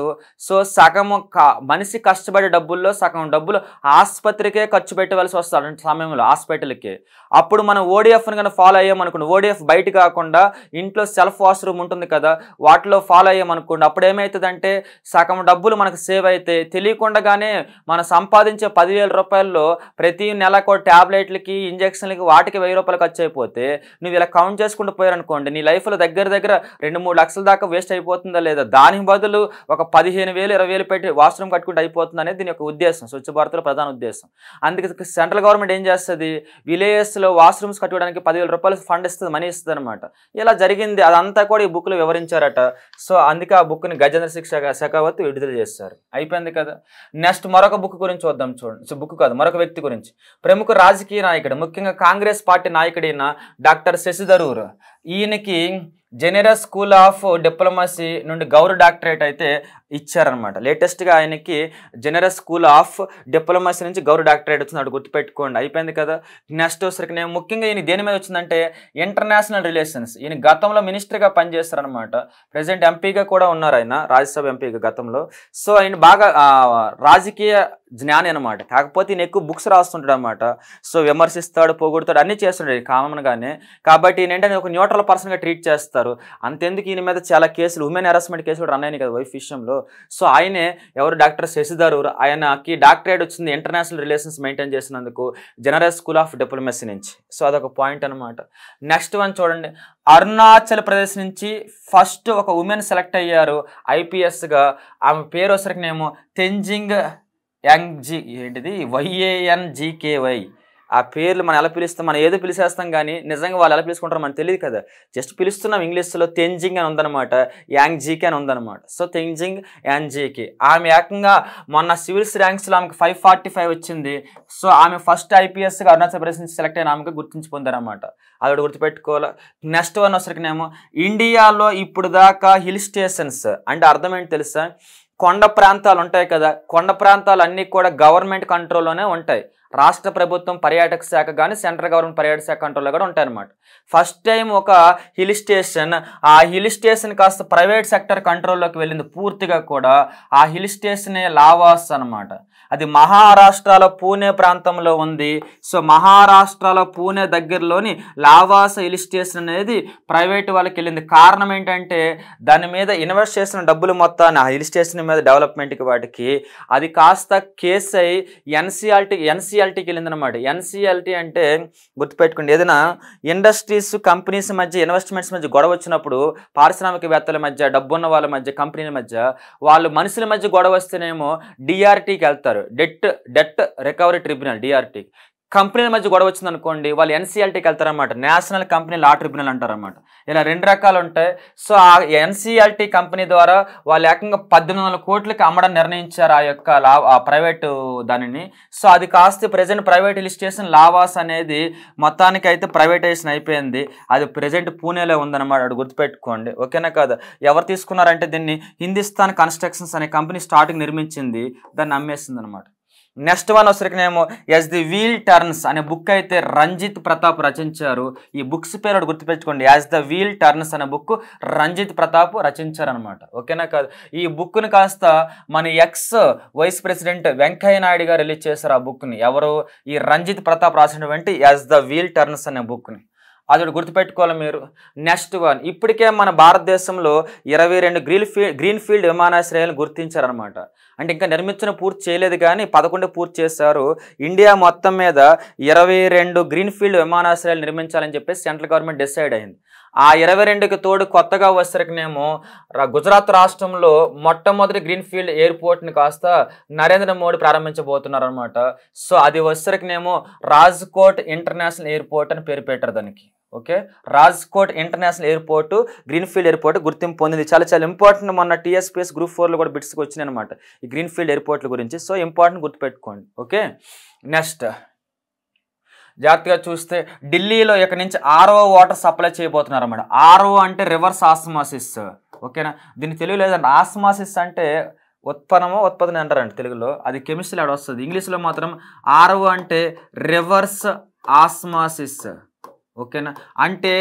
సో సగం మనిషి కష్టపడే డబ్బుల్లో సగం డబ్బులు ఆసుపత్రికే ఖర్చు పెట్టవలసి వస్తుంది సమయంలో హాస్పిటల్కి అప్పుడు మనం ఓడిఎఫ్ని కనుక ఫాలో అయ్యామనుకోండి ఓడిఎఫ్ బయట కాకుండా ఇంట్లో సెల్ఫ్ వాష్రూమ్ ఉంటుంది కదా వాటిలో ఫాలో అయ్యామనుకోండి అప్పుడు ఏమవుతుందంటే సగం డబ్బులు మనకు సేవ్ అయితే తెలియకుండానే మనం సంపాదించే పదివేల రూపాయల్లో ప్రతి నెలకు ట్యాబ్లెట్లకి ఇంజక్షన్లకి వాటికి వెయ్యి రూపాయలు ఖర్చు అయిపోతే నువ్వు ఇలా కౌంట్ చేసుకుంటూ పోయారనుకోండి నీ లైఫ్లో దగ్గర దగ్గర రెండు మూడు లక్షల దాకా వేస్ట్ అయిపోతుందా లేదా దానికి బదులు ఒక పదిహేను వేలు ఇరవై వేలు పెట్టి వాష్రూమ్ కట్టుకుంటూ అయిపోతుంది అనేది దీని యొక్క ఉద్దేశం స్వచ్ఛ భారత్లో ప్రధాన ఉద్దేశం అందుకే సెంట్రల్ గవర్నమెంట్ ఏం చేస్తుంది విలేజెస్లో వాష్రూమ్స్ కట్టుకోవడానికి పదివేల రూపాయలు ఫండ్ ఇస్తుంది మనీ ఇస్తుంది అనమాట ఇలా జరిగింది అదంతా కూడా ఈ బుక్లో వివరించారట సో అందుకే ఆ బుక్ని గజేంద్ర శిక్ష శకావత్ విడుదల చేస్తారు అయిపోయింది కదా నెక్స్ట్ మరొక బుక్ గురించి వద్దాం చూడండి సో బుక్ కాదు మరొక వ్యక్తి గురించి ప్రముఖ రాజకీయ నాయకుడు ముఖ్యంగా కాంగ్రెస్ పార్టీ నాయకుడైన డాక్టర్ శశిధరూర్ ఈయనకి జెనరస్ స్కూల్ ఆఫ్ డిప్లొమసీ నుండి గౌరవ డాక్టరేట్ అయితే ఇచ్చారనమాట లేటెస్ట్గా ఆయనకి జెనరస్ స్కూల్ ఆఫ్ డిప్లొమసీ నుంచి గౌరవ డాక్టరేట్ వచ్చింది అటు గుర్తుపెట్టుకోండి అయిపోయింది కదా నెక్స్ట్ వచ్చరికి ముఖ్యంగా ఈయన దేని మీద వచ్చిందంటే ఇంటర్నేషనల్ రిలేషన్స్ ఈయన గతంలో మినిస్టర్గా పనిచేస్తారనమాట ప్రజెంట్ ఎంపీగా కూడా ఉన్నారు ఆయన రాజ్యసభ ఎంపీగా గతంలో సో ఆయన బాగా రాజకీయ జ్ఞాని అనమాట కాకపోతే నేను ఎక్కువ బుక్స్ రాస్తుంటాడు అనమాట సో విమర్శిస్తాడు పోగొడతాడు అన్నీ చేస్తుంటాడు కామన్గానే కాబట్టి ఏంటంటే ఒక న్యూట్రల్ పర్సన్గా ట్రీట్ చేస్తారు అంతెందుకు ఈయన మీద చాలా కేసులు ఉమెన్ హెరాస్మెంట్ కేసులు రన్ అయినాయి కదా వైఫ్ విషయంలో సో ఆయనే ఎవరు డాక్టర్ శశిధరూర్ ఆయనకి డాక్టరేట్ వచ్చింది ఇంటర్నేషనల్ రిలేషన్స్ మెయింటైన్ చేసినందుకు జనరల్ స్కూల్ ఆఫ్ డిప్లొమసీ నుంచి సో అదొక పాయింట్ అనమాట నెక్స్ట్ వన్ చూడండి అరుణాచల్ ప్రదేశ్ నుంచి ఫస్ట్ ఒక ఉమెన్ సెలెక్ట్ అయ్యారు ఐపీఎస్గా ఆమె పేరు వచ్చరికి నేను తెంజింగ్ యాంగ్జీ ఏంటిది జీకేవై ఆ పేర్లు మనం ఎలా పిలుస్తాం మనం ఏదో పిలిచేస్తాం కానీ నిజంగా వాళ్ళు ఎలా పిలుచుకుంటారో మనకు తెలియదు కదా జస్ట్ పిలుస్తున్నాం ఇంగ్లీష్లో తెంజింగ్ అని యాంగ్ జీకే అని ఉందనమాట సో తెంజింగ్ యాంగ్జీకే ఆమె ఏకంగా మొన్న సివిల్స్ ర్యాంక్స్లో ఆమెకు ఫైవ్ ఫార్టీ ఫైవ్ వచ్చింది సో ఆమె ఫస్ట్ ఐపీఎస్గా అరుణాచల్ ప్రదేశ్ నుంచి సెలెక్ట్ అయిన ఆమెకు గుర్తించి పొందారనమాట అది గుర్తుపెట్టుకోవాలి నెక్స్ట్ వన్ వచ్చరికినేమో ఇండియాలో ఇప్పుడు దాకా హిల్ స్టేషన్స్ అంటే అర్థం ఏంటి తెలుసా కొండ ప్రాంతాలు ఉంటాయి కదా కొండ ప్రాంతాలు అన్నీ కూడా గవర్నమెంట్ కంట్రోల్లోనే ఉంటాయి రాష్ట్ర ప్రభుత్వం పర్యాటక శాఖ కానీ సెంట్రల్ గవర్నమెంట్ పర్యాటక శాఖ కంట్రోల్లో కూడా ఉంటాయన్నమాట ఫస్ట్ టైం ఒక హిల్ స్టేషన్ ఆ హిల్ స్టేషన్ కాస్త ప్రైవేట్ సెక్టర్ కంట్రోల్లోకి వెళ్ళింది పూర్తిగా కూడా ఆ హిల్ స్టేషనే లావాస్ అనమాట అది మహారాష్ట్రలో పూణే ప్రాంతంలో ఉంది సో మహారాష్ట్రలో పూణే దగ్గరలోని లావాస హిల్ స్టేషన్ అనేది ప్రైవేట్ వాళ్ళకి వెళ్ళింది కారణం ఏంటంటే దాని మీద ఇన్వెస్ట్ చేసిన డబ్బులు మొత్తాన్ని ఆ హిల్ స్టేషన్ మీద డెవలప్మెంట్కి వాటికి అది కాస్త కేసై అయి ఎన్సీఆర్టీ ఎన్సీఆర్టీకి అనమాట ఎన్సీఆర్టీ అంటే గుర్తుపెట్టుకోండి ఏదైనా ఇండస్ట్రీస్ కంపెనీస్ మధ్య ఇన్వెస్ట్మెంట్స్ మధ్య గొడవ వచ్చినప్పుడు పారిశ్రామికవేత్తల మధ్య డబ్బున్న వాళ్ళ మధ్య కంపెనీల మధ్య వాళ్ళు మనుషుల మధ్య గొడవ వస్తేనేమో డిఆర్టీకి వెళ్తారు debt debt recovery tribunal drt కంపెనీల మధ్య గొడవ వచ్చింది అనుకోండి వాళ్ళు ఎన్సీఎల్టీకి వెళ్తారనమాట నేషనల్ కంపెనీ లా ట్రిబ్యునల్ అంటారనమాట ఇలా రెండు రకాలు ఉంటాయి సో ఆ ఎన్సీఎల్టీ కంపెనీ ద్వారా వాళ్ళు ఏకంగా పద్దెనిమిది వందల కోట్లకి అమ్మడం నిర్ణయించారు ఆ యొక్క లా ప్రైవేటు దానిని సో అది కాస్త ప్రజెంట్ ప్రైవేట్ లిస్టేషన్ లావాస్ అనేది మొత్తానికి అయితే ప్రైవేటైజేషన్ అయిపోయింది అది ప్రజెంట్ పూణేలో ఉందన్నమాట అటు గుర్తుపెట్టుకోండి ఓకేనా కాదు ఎవరు తీసుకున్నారంటే దీన్ని హిందుస్థాన్ కన్స్ట్రక్షన్స్ అనే కంపెనీ స్టార్టింగ్ నిర్మించింది దాన్ని అమ్మేసింది అనమాట నెక్స్ట్ వన్ వచ్చేసరికినేమో ఎస్ ది వీల్ టర్న్స్ అనే బుక్ అయితే రంజిత్ ప్రతాప్ రచించారు ఈ బుక్స్ పేరు గుర్తుపెట్టుకోండి యాజ్ ద వీల్ టర్న్స్ అనే బుక్ రంజిత్ ప్రతాప్ రచించారనమాట ఓకేనా కాదు ఈ బుక్ని కాస్త మన ex vice president Venkaiah Naidu garu release చేశారు ఆ బుక్ని ఎవరు ఈ రంజిత్ ప్రతాప్ రాసినటువంటి యాజ్ ద వీల్ టర్న్స్ అనే బుక్ని అది గుర్తుపెట్టుకోవాలి మీరు నెక్స్ట్ వన్ ఇప్పటికే మన భారతదేశంలో ఇరవై రెండు గ్రీన్ ఫీల్డ్ గ్రీన్ ఫీల్డ్ విమానాశ్రయాలను గుర్తించారనమాట అంటే ఇంకా నిర్మించడం పూర్తి చేయలేదు కానీ పదకొండు పూర్తి చేశారు ఇండియా మొత్తం మీద ఇరవై రెండు గ్రీన్ ఫీల్డ్ విమానాశ్రయాలు నిర్మించాలని చెప్పేసి సెంట్రల్ గవర్నమెంట్ డిసైడ్ అయింది ఆ ఇరవై రెండుకి తోడు కొత్తగా వచ్చేసరికినేమో గుజరాత్ రాష్ట్రంలో మొట్టమొదటి గ్రీన్ ఫీల్డ్ ఎయిర్పోర్ట్ని కాస్త నరేంద్ర మోడీ ప్రారంభించబోతున్నారనమాట సో అది వచ్చేసరికినేమో రాజ్కోట్ ఇంటర్నేషనల్ ఎయిర్పోర్ట్ అని పేరు పెట్టారు దానికి okay Rajkot international airport greenfield airport గుర్తింపు పొందింది చాలా చాలా ఇంపార్టెంట్ మొన్న టీఎస్పీఎస్ గ్రూప్ ఫోర్లో కూడా బిట్స్కి వచ్చినాయి అనమాట ఈ గ్రీన్ఫీల్డ్ ఎయిర్పోర్ట్ల గురించి సో ఇంపార్టెంట్ గుర్తుపెట్టుకోండి ఓకే నెక్స్ట్ జాగ్రత్తగా చూస్తే ఢిల్లీలో ఇక్కడ నుంచి ఆర్ఓ వాటర్ సప్లై చేయబోతున్నారు అనమాట ఆర్ఓ అంటే రివర్స్ ఆస్మాసిస్ ఓకేనా దీనికి తెలుగు లేదంటే ఆస్మాసిస్ అంటే ఉత్పన్నము ఉత్పత్తిని అంటారండి తెలుగులో అది కెమిస్ట్రీలో ఆడొస్తుంది ఇంగ్లీష్లో మాత్రం ఆర్ఓ అంటే రివర్స్ ఆస్మాసిస్ ఓకేనా అంటే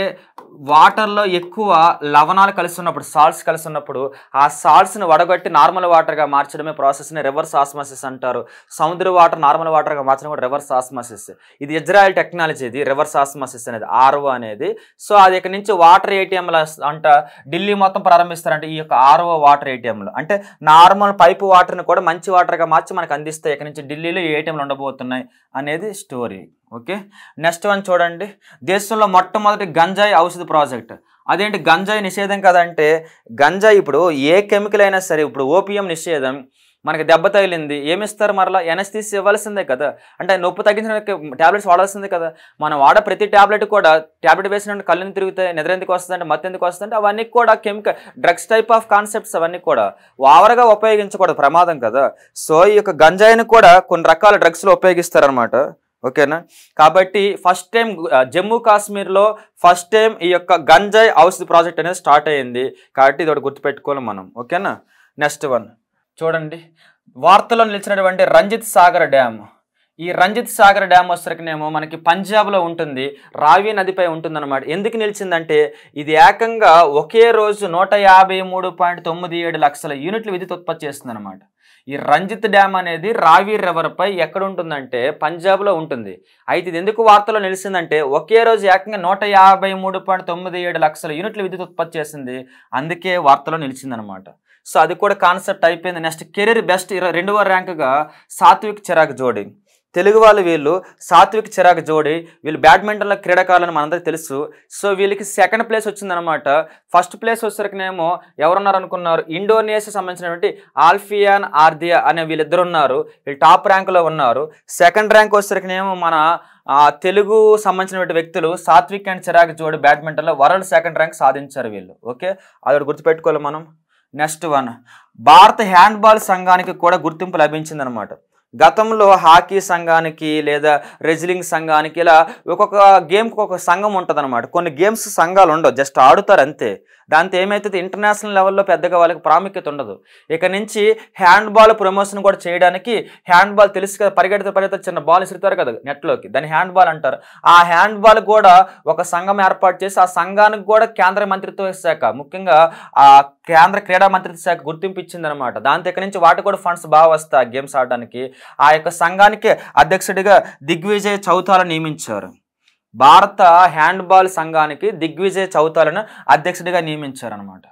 వాటర్లో ఎక్కువ లవణాలు కలుస్తున్నప్పుడు సాల్ట్స్ కలుస్తున్నప్పుడు ఆ సాల్ట్స్ని వడగట్టి నార్మల్ వాటర్గా మార్చడమే ప్రాసెస్ని రివర్స్ ఆస్మాసిస్ అంటారు సముద్ర వాటర్ నార్మల్ వాటర్గా మార్చడం కూడా రివర్స్ ఆస్మాసిస్ ఇది ఇజ్రాయల్ టెక్నాలజీ ఇది రివర్స్ ఆస్మాసిస్ అనేది ఆర్ఓ అనేది సో అది ఇక్కడ నుంచి వాటర్ ఏటీఎంల అంట ఢిల్లీ మొత్తం ప్రారంభిస్తారంటే ఈ యొక్క ఆర్ఓ వాటర్ ఏటీఎంలు అంటే నార్మల్ పైపు వాటర్ని కూడా మంచి వాటర్గా మార్చి మనకు అందిస్తే ఇక్కడ నుంచి ఢిల్లీలో ఏటీఎంలు ఉండబోతున్నాయి అనేది స్టోరీ ఓకే నెక్స్ట్ వన్ చూడండి దేశంలో మొట్టమొదటి గంజాయి ఔషధ ప్రాజెక్ట్ అదేంటి గంజాయి నిషేధం కదంటే గంజాయి ఇప్పుడు ఏ కెమికల్ అయినా సరే ఇప్పుడు ఓపీఎం నిషేధం మనకి దెబ్బ తగిలింది ఏమిస్తారు మరలా ఎనస్థీసి ఇవ్వాల్సిందే కదా అంటే నొప్పి తగ్గించడానికి ట్యాబ్లెట్స్ వాడాల్సిందే కదా మనం వాడ ప్రతి ట్యాబ్లెట్ కూడా ట్యాబ్లెట్ వేసిన కళ్ళని తిరుగుతాయి నిద్ర ఎందుకు వస్తుందంటే మత్తు ఎందుకు వస్తుందంటే అవన్నీ కూడా chemical drugs type of concepts అవన్నీ కూడా ఓవర్గా ఉపయోగించకూడదు ప్రమాదం కదా సో ఈ యొక్క గంజాయిని కూడా కొన్ని రకాల డ్రగ్స్లో ఉపయోగిస్తారనమాట ఓకేనా కాబట్టి ఫస్ట్ టైం జమ్మూ కాశ్మీర్లో ఫస్ట్ టైం ఈ యొక్క గంజాయి హౌస్ ప్రాజెక్ట్ అనేది స్టార్ట్ అయ్యింది కాబట్టి ఇది ఒకటి గుర్తుపెట్టుకోవాలి మనం ఓకేనా నెక్స్ట్ వన్ చూడండి వార్తలో నిలిచినటువంటి రంజిత్ సాగర్ డ్యామ్ ఈ రంజిత్ సాగర్ డ్యామ్ వచ్చరికనేమో మనకి పంజాబ్లో ఉంటుంది రావి నదిపై ఉంటుందన్నమాట ఎందుకు నిలిచిందంటే ఇది ఏకంగా ఒకే రోజు నూట లక్షల యూనిట్లు విద్యుత్ ఉత్పత్తి చేస్తుంది ఈ రంజిత్ డ్యామ్ అనేది రావి రివర్పై ఎక్కడ ఉంటుందంటే పంజాబ్లో ఉంటుంది అయితే ఇది ఎందుకు వార్తలో నిలిచిందంటే ఒకే రోజు ఏకంగా నూట యాభై మూడు పాయింట్ తొమ్మిది ఏడు లక్షల యూనిట్ల విద్యుత్ ఉత్పత్తి చేసింది అందుకే వార్తలో నిలిచిందనమాట సో అది కూడా కాన్సెప్ట్ అయిపోయింది నెక్స్ట్ కెరీర్ బెస్ట్ ఇరవై రెండవ ర్యాంకుగా సాత్విక్ చిరాక్ జోడి తెలుగు వాళ్ళు వీళ్ళు సాత్విక్ చిరాక్ జోడి వీళ్ళు బ్యాడ్మింటన్లో క్రీడాకారులని మనందరికీ తెలుసు సో వీళ్ళకి సెకండ్ ప్లేస్ వచ్చిందనమాట ఫస్ట్ ప్లేస్ వచ్చేసరికినేమో ఎవరున్నారు అనుకున్నారు ఇండోనేషియా సంబంధించినటువంటి ఆల్ఫియాన్ ఆర్దియా అనే వీళ్ళిద్దరు ఉన్నారు వీళ్ళు టాప్ ర్యాంకులో ఉన్నారు సెకండ్ ర్యాంక్ వచ్చేసరికినేమో మన తెలుగు సంబంధించినటువంటి వ్యక్తులు సాత్విక్ అండ్ చిరాక్ జోడి బ్యాడ్మింటన్లో వరల్డ్ సెకండ్ ర్యాంక్ సాధించారు వీళ్ళు ఓకే అది గుర్తుపెట్టుకోవాలి మనం నెక్స్ట్ వన్ భారత హ్యాండ్బాల్ సంఘానికి కూడా గుర్తింపు లభించిందనమాట గతంలో హాకీ సంఘానికి లేదా రెజ్లింగ్ సంఘానికి ఇలా ఒక్కొక్క గేమ్కి ఒక సంఘం ఉంటుంది కొన్ని గేమ్స్ సంఘాలు ఉండవు జస్ట్ ఆడుతారు అంతే దాంతో ఏమవుతుంది ఇంటర్నేషనల్ లెవెల్లో పెద్దగా వాళ్ళకి ప్రాముఖ్యత ఉండదు ఇక నుంచి హ్యాండ్బాల్ ప్రమోషన్ కూడా చేయడానికి హ్యాండ్బాల్ తెలుసు కదా పరిగెడితే పరిగెత్తే చిన్న బాల్ ఇస్తారు కదా నెట్లోకి దాన్ని హ్యాండ్బాల్ అంటారు ఆ హ్యాండ్బాల్ కూడా ఒక సంఘం ఏర్పాటు చేసి ఆ సంఘానికి కూడా కేంద్ర మంత్రిత్వ శాఖ ముఖ్యంగా ఆ కేంద్ర క్రీడా మంత్రిత్వ శాఖ గుర్తింపు ఇచ్చిందనమాట దాంతో ఇక్కడ నుంచి వాటికి కూడా ఫండ్స్ బాగా వస్తాయి గేమ్స్ ఆడడానికి ఆ యొక్క సంఘానికి అధ్యక్షుడిగా దిగ్విజయ్ చౌతాల నియమించారు భారత హ్యాండ్బాల్ సంఘానికి దిగ్విజయ్ చౌతాలను అధ్యక్షుడిగా నియమించారనమాట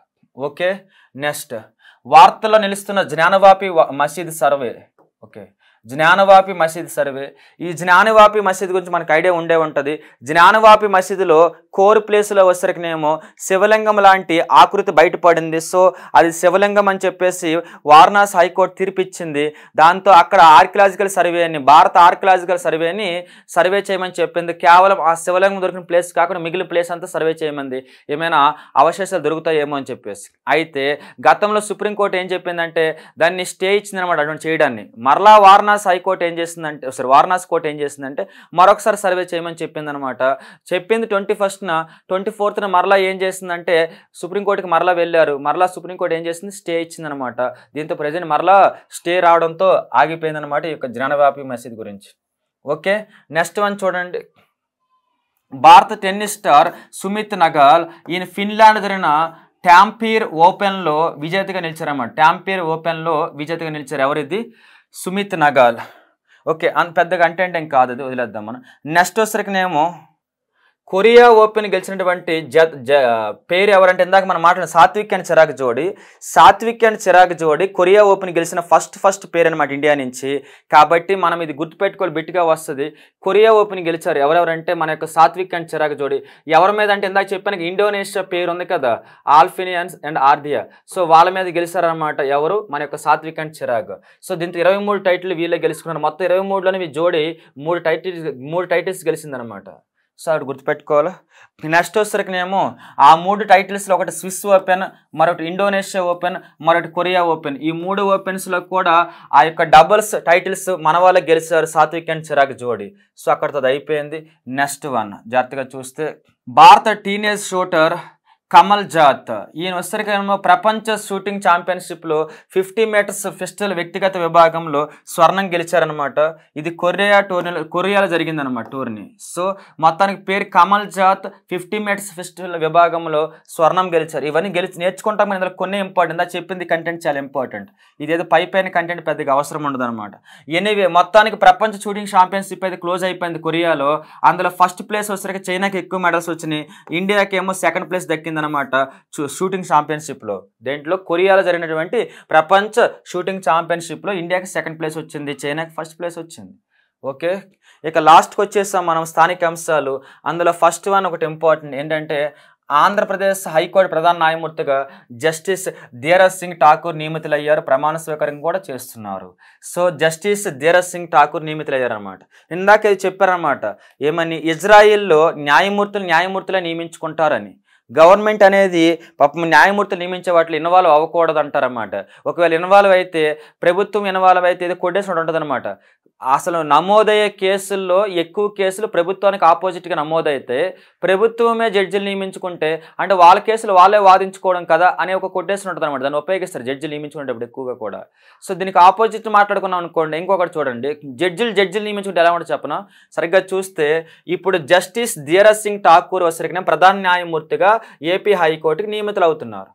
ఓకే నెక్స్ట్ వార్తల్లో నిలుస్తున్న జ్ఞానవాపి మసీద్ సర్వే ఓకే జ్ఞానవాపి మసీద్ సర్వే ఈ జ్ఞానవాపి మసీద్ గురించి మనకు ఐడియా ఉండే ఉంటుంది జ్ఞానవాపి మసీదులో కోర్ ప్లేస్లో వచ్చేసరికినేమో శివలింగం లాంటి ఆకృతి బయటపడింది సో అది శివలింగం అని చెప్పేసి వారణాసి హైకోర్టు తీర్పిచ్చింది దాంతో అక్కడ ఆర్కియలాజికల్ సర్వేని భారత ఆర్కియలాజికల్ సర్వేని సర్వే చేయమని చెప్పింది కేవలం ఆ శివలింగం దొరికిన ప్లేస్ కాకుండా మిగిలిన ప్లేస్ అంతా సర్వే చేయమంది ఏమైనా అవశేషాలు దొరుకుతాయేమో అని చెప్పేసి అయితే గతంలో సుప్రీంకోర్టు ఏం చెప్పిందంటే దాన్ని స్టే ఇచ్చింది అనమాట అటువంటి చేయడాన్ని మరలా వారణాసి వారణాసి హైకోర్టు ఏం చేసిందంటే సారీ వారణాసి కోర్టు ఏం చేసిందంటే మరొకసారి సర్వే చేయమని చెప్పిందనమాట చెప్పింది ట్వంటీ ఫస్ట్న ట్వంటీ ఫోర్త్న మరలా ఏం చేసిందంటే సుప్రీంకోర్టుకి మరలా వెళ్ళారు మరలా సుప్రీంకోర్టు ఏం చేసింది స్టే ఇచ్చిందనమాట దీంతో ప్రజెంట్ మరలా స్టే రావడంతో ఆగిపోయిందనమాట ఈ యొక్క జనవ్యాపి మసీద్ గురించి ఓకే నెక్స్ట్ వన్ చూడండి భారత టెన్నిస్ స్టార్ సుమిత్ నగల్ ఈయన ఫిన్లాండ్ జరిగిన ట్యాంపీర్ ఓపెన్లో విజేతగా నిలిచారన్నమాట ట్యాంపీర్ ఓపెన్లో విజేతగా నిలిచారు ఎవరిది సుమిత్ నగాల్ ఓకే అంత పెద్దగా అంటే అంటే ఏం కాదు అది వదిలేద్దాం మనం నెక్స్ట్ వచ్చేసరికి నేమో కొరియా ఓపెన్ గెలిచినటువంటి జ పేరు ఎవరంటే ఇందాక మనం మాట్లాడిన సాత్విక్ అండ్ చిరాగ్ జోడి సాత్విక్ అండ్ చిరాగ్ జోడి కొరియా ఓపెన్ గెలిచిన ఫస్ట్ ఫస్ట్ పేరు అనమాట ఇండియా నుంచి కాబట్టి మనం ఇది గుర్తుపెట్టుకోవాలి బిట్టుగా వస్తుంది కొరియా ఓపెన్ గెలిచారు ఎవరెవరంటే మన యొక్క సాత్విక్ అండ్ చిరాగ్ జోడి ఎవరి మీద అంటే ఇందాక చెప్పాను ఇండోనేషియా పేరు ఉంది కదా ఆల్ఫినియన్స్ అండ్ ఆర్ధియా సో వాళ్ళ మీద గెలిచారనమాట ఎవరు మన యొక్క సాత్విక్ అండ్ చిరాగ్ సో దీంతో ఇరవై మూడు టైటిల్ వీళ్ళే గెలుచుకున్నారు మొత్తం ఇరవై మూడులోనే మీ జోడి మూడు టైటిల్స్ మూడు టైటిల్స్ గెలిచిందనమాట సో ఆవిడ గుర్తుపెట్టుకోవాలి నెక్స్ట్ ఏమో ఆ మూడు టైటిల్స్లో ఒకటి స్విస్ ఓపెన్ మరొకటి ఇండోనేషియా ఓపెన్ మరొకటి కొరియా ఓపెన్ ఈ మూడు ఓపెన్స్లో కూడా ఆ యొక్క డబుల్స్ టైటిల్స్ మన వాళ్ళు గెలిచారు సాత్విక్ అండ్ చిరాక్ జోడి సో అక్కడితో అయిపోయింది నెక్స్ట్ వన్ జాగ్రత్తగా చూస్తే భారత టీనేజ్ షూటర్ కమల్ జాత్ ఈయన వచ్చేసరికేమో ప్రపంచ షూటింగ్ ఛాంపియన్షిప్లో ఫిఫ్టీ మీటర్స్ ఫిస్టల్ వ్యక్తిగత విభాగంలో స్వర్ణం గెలిచారనమాట ఇది కొరియా టోర్నీ కొరియాలో జరిగిందనమాట టోర్నీ సో మొత్తానికి పేరు Kamal Jat fifty metres pistol విభాగంలో స్వర్ణం గెలిచారు ఇవన్నీ గెలిచి నేర్చుకుంటాం ఇందులో కొన్ని ఇంపార్టెంట్ అది చెప్పింది కంటెంట్ చాలా ఇంపార్టెంట్ ఇదేదో పై పైన కంటెంట్ పెద్దగా అవసరం ఉండదనమాట ఎనీవే మొత్తానికి ప్రపంచ షూటింగ్ ఛాంపియన్షిప్ అయితే క్లోజ్ అయిపోయింది కొరియాలో అందులో ఫస్ట్ ప్లేస్ వచ్చరికి చైనాకి ఎక్కువ మెడల్స్ వచ్చినాయి ఇండియాకి ఏమో సెకండ్ ప్లేస్ దక్కింది జరిగిందనమాట షూటింగ్ ఛాంపియన్షిప్లో దేంట్లో కొరియాలో జరిగినటువంటి ప్రపంచ షూటింగ్ ఛాంపియన్షిప్లో ఇండియాకి సెకండ్ ప్లేస్ వచ్చింది చైనాకి ఫస్ట్ ప్లేస్ వచ్చింది ఓకే ఇక లాస్ట్కి వచ్చేసాం మనం స్థానిక అంశాలు అందులో ఫస్ట్ వన్ ఒకటి ఇంపార్టెంట్ ఏంటంటే ఆంధ్రప్రదేశ్ హైకోర్టు ప్రధాన న్యాయమూర్తిగా జస్టిస్ ధీరజ్ సింగ్ ఠాకూర్ నియమితులయ్యారు ప్రమాణ స్వీకారం కూడా చేస్తున్నారు సో జస్టిస్ ధీరజ్ సింగ్ ఠాకూర్ నియమితులయ్యారనమాట ఇందాక ఇది చెప్పారనమాట ఏమని ఇజ్రాయిల్లో న్యాయమూర్తులు న్యాయమూర్తులే నియమించుకుంటారని గవర్నమెంట్ అనేది పాప న్యాయమూర్తులు నియమించే వాటిలో ఇన్వాల్వ్ అవ్వకూడదు అంటారన్నమాట ఒకవేళ ఇన్వాల్వ్ అయితే ప్రభుత్వం ఇన్వాల్వ్ అయితే ఇది కొట్టేసినట్టు ఉంటుంది అనమాట అసలు నమోదయ్యే కేసుల్లో ఎక్కువ కేసులు ప్రభుత్వానికి ఆపోజిట్గా నమోదైతే ప్రభుత్వమే జడ్జిలు నియమించుకుంటే అంటే వాళ్ళ కేసులు వాళ్ళే వాదించుకోవడం కదా అనే ఒక కొటేషన్ ఉంటుంది అనమాట దాన్ని ఉపయోగిస్తారు జడ్జిలు నియమించుకునేటప్పుడు ఎక్కువగా కూడా సో దీనికి ఆపోజిట్ మాట్లాడుకున్నాం అనుకోండి ఇంకొకటి చూడండి జడ్జిలు జడ్జిలు నియమించుకుంటే ఎలా ఉంటే చెప్పను సరిగ్గా చూస్తే ఇప్పుడు జస్టిస్ ధీరజ్ సింగ్ ఠాకూర్ వసరికి ప్రధాన న్యాయమూర్తిగా ఏపీ హైకోర్టుకి నియమితులు అవుతున్నారు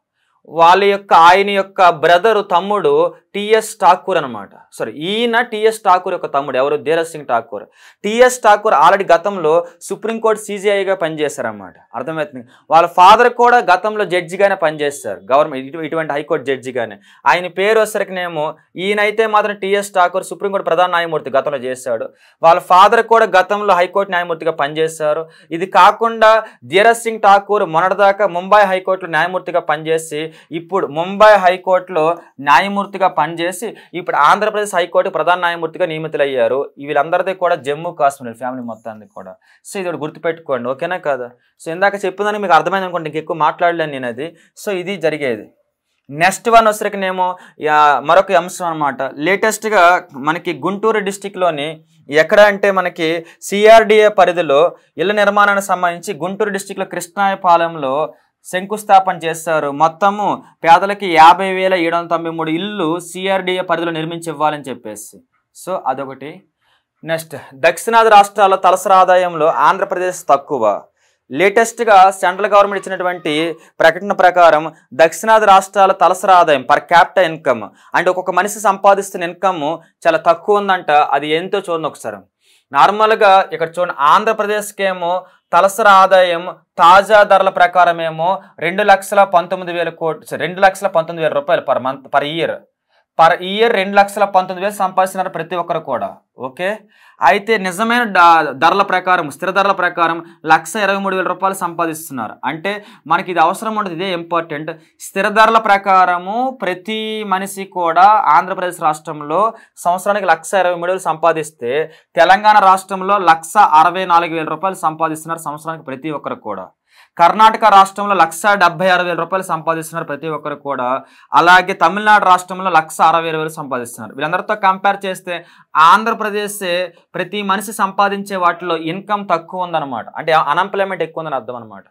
వాళ్ళ యొక్క ఆయన యొక్క బ్రదరు తమ్ముడు టిఎస్ ఠాకూర్ అనమాట సారీ ఈయన టిఎస్ ఠాకూర్ యొక్క తమ్ముడు ఎవరు ధీరజ్ సింగ్ ఠాకూర్ టిఎస్ ఠాకూర్ ఆల్రెడీ గతంలో సుప్రీంకోర్టు సీజీఐగా పనిచేశారన్నమాట అర్థమవుతుంది వాళ్ళ ఫాదర్ కూడా గతంలో జడ్జిగానే పనిచేస్తారు గవర్నమెంట్ ఇటువంటి హైకోర్టు జడ్జిగానే ఆయన పేరు వచ్చేసరికినేమో ఈయనైతే మాత్రం టిఎస్ ఠాకూర్ సుప్రీంకోర్టు ప్రధాన న్యాయమూర్తి గతంలో చేశాడు వాళ్ళ ఫాదర్ కూడా గతంలో హైకోర్టు న్యాయమూర్తిగా పనిచేశారు ఇది కాకుండా ధీరజ్ సింగ్ ఠాకూర్ మొన్నటిదాకా ముంబై హైకోర్టులో న్యాయమూర్తిగా పనిచేసి ఇప్పుడు ముంబై హైకోర్టులో న్యాయమూర్తిగా పనిచేసి ఇప్పుడు ఆంధ్రప్రదేశ్ హైకోర్టు ప్రధాన న్యాయమూర్తిగా నియమితులయ్యారు వీళ్ళందరిది కూడా జమ్మూ కాశ్మీర్ ఫ్యామిలీ మొత్తానికి కూడా సో ఇది గుర్తుపెట్టుకోండి ఓకేనా కదా సో ఇందాక చెప్పిందని మీకు అర్థమైంది అనుకోండి ఇంకెక్కువ మాట్లాడలేను నేను అది సో ఇది జరిగేది నెక్స్ట్ వన్ వచ్చరికనేమో మరొక అంశం అనమాట లేటెస్ట్గా మనకి గుంటూరు డిస్టిక్లోని ఎక్కడ అంటే మనకి సిఆర్డిఏ పరిధిలో ఇళ్ల నిర్మాణానికి సంబంధించి గుంటూరు డిస్టిక్లో కృష్ణాయపాలెంలో శంకుస్థాపన చేస్తారు మొత్తము పేదలకి యాభై వేల ఏడు వందల తొంభై మూడు ఇల్లు సిఆర్డిఏ పరిధిలో నిర్మించి ఇవ్వాలని చెప్పేసి సో అదొకటి నెక్స్ట్ దక్షిణాది రాష్ట్రాల తలసరి ఆదాయంలో ఆంధ్రప్రదేశ్ తక్కువ లేటెస్ట్గా సెంట్రల్ గవర్నమెంట్ ఇచ్చినటువంటి ప్రకటన ప్రకారం దక్షిణాది రాష్ట్రాల తలసరి ఆదాయం పర్ క్యాపిటల్ ఇన్కమ్ అంటే ఒక్కొక్క మనిషి సంపాదిస్తున్న ఇన్కమ్ చాలా తక్కువ ఉందంట అది ఎంతో చూడండి ఒకసారి నార్మల్గా ఇక్కడ చూడండి ఆంధ్రప్రదేశ్కేమో తలసరి ఆదాయం తాజా ధరల ప్రకారమేమో రెండు లక్షల పంతొమ్మిది వేల కోట్ రెండు లక్షల పంతొమ్మిది వేల రూపాయలు per month per year per year రెండు లక్షల పంతొమ్మిది వేలు సంపాదిస్తున్నారు ప్రతి ఒక్కరు కూడా ఓకే అయితే నిజమైన ధరల ప్రకారం స్థిర ధరల ప్రకారం లక్ష ఇరవై మూడు వేల రూపాయలు సంపాదిస్తున్నారు అంటే మనకి ఇది అవసరం ఉండదు ఇదే ఇంపార్టెంట్ స్థిర ధరల ప్రకారము ప్రతి మనిషి కూడా ఆంధ్రప్రదేశ్ రాష్ట్రంలో సంవత్సరానికి లక్ష ఇరవై మూడు వేలు సంపాదిస్తే తెలంగాణ రాష్ట్రంలో లక్ష అరవై నాలుగు వేల రూపాయలు సంపాదిస్తున్నారు సంవత్సరానికి ప్రతి ఒక్కరు కూడా కర్ణాటక రాష్ట్రంలో లక్ష డెబ్బై ఆరు వేల రూపాయలు సంపాదిస్తున్నారు ప్రతి ఒక్కరు కూడా అలాగే తమిళనాడు రాష్ట్రంలో లక్ష అరవై ఏడు వేలు సంపాదిస్తున్నారు వీళ్ళందరితో కంపేర్ చేస్తే ఆంధ్రప్రదేశ్ ప్రతి మనిషి సంపాదించే వాటిలో ఇన్కమ్ తక్కువ ఉందన్నమాట అంటే అన్ఎంప్లాయ్మెంట్ ఎక్కువ ఉందని అర్థం అనమాట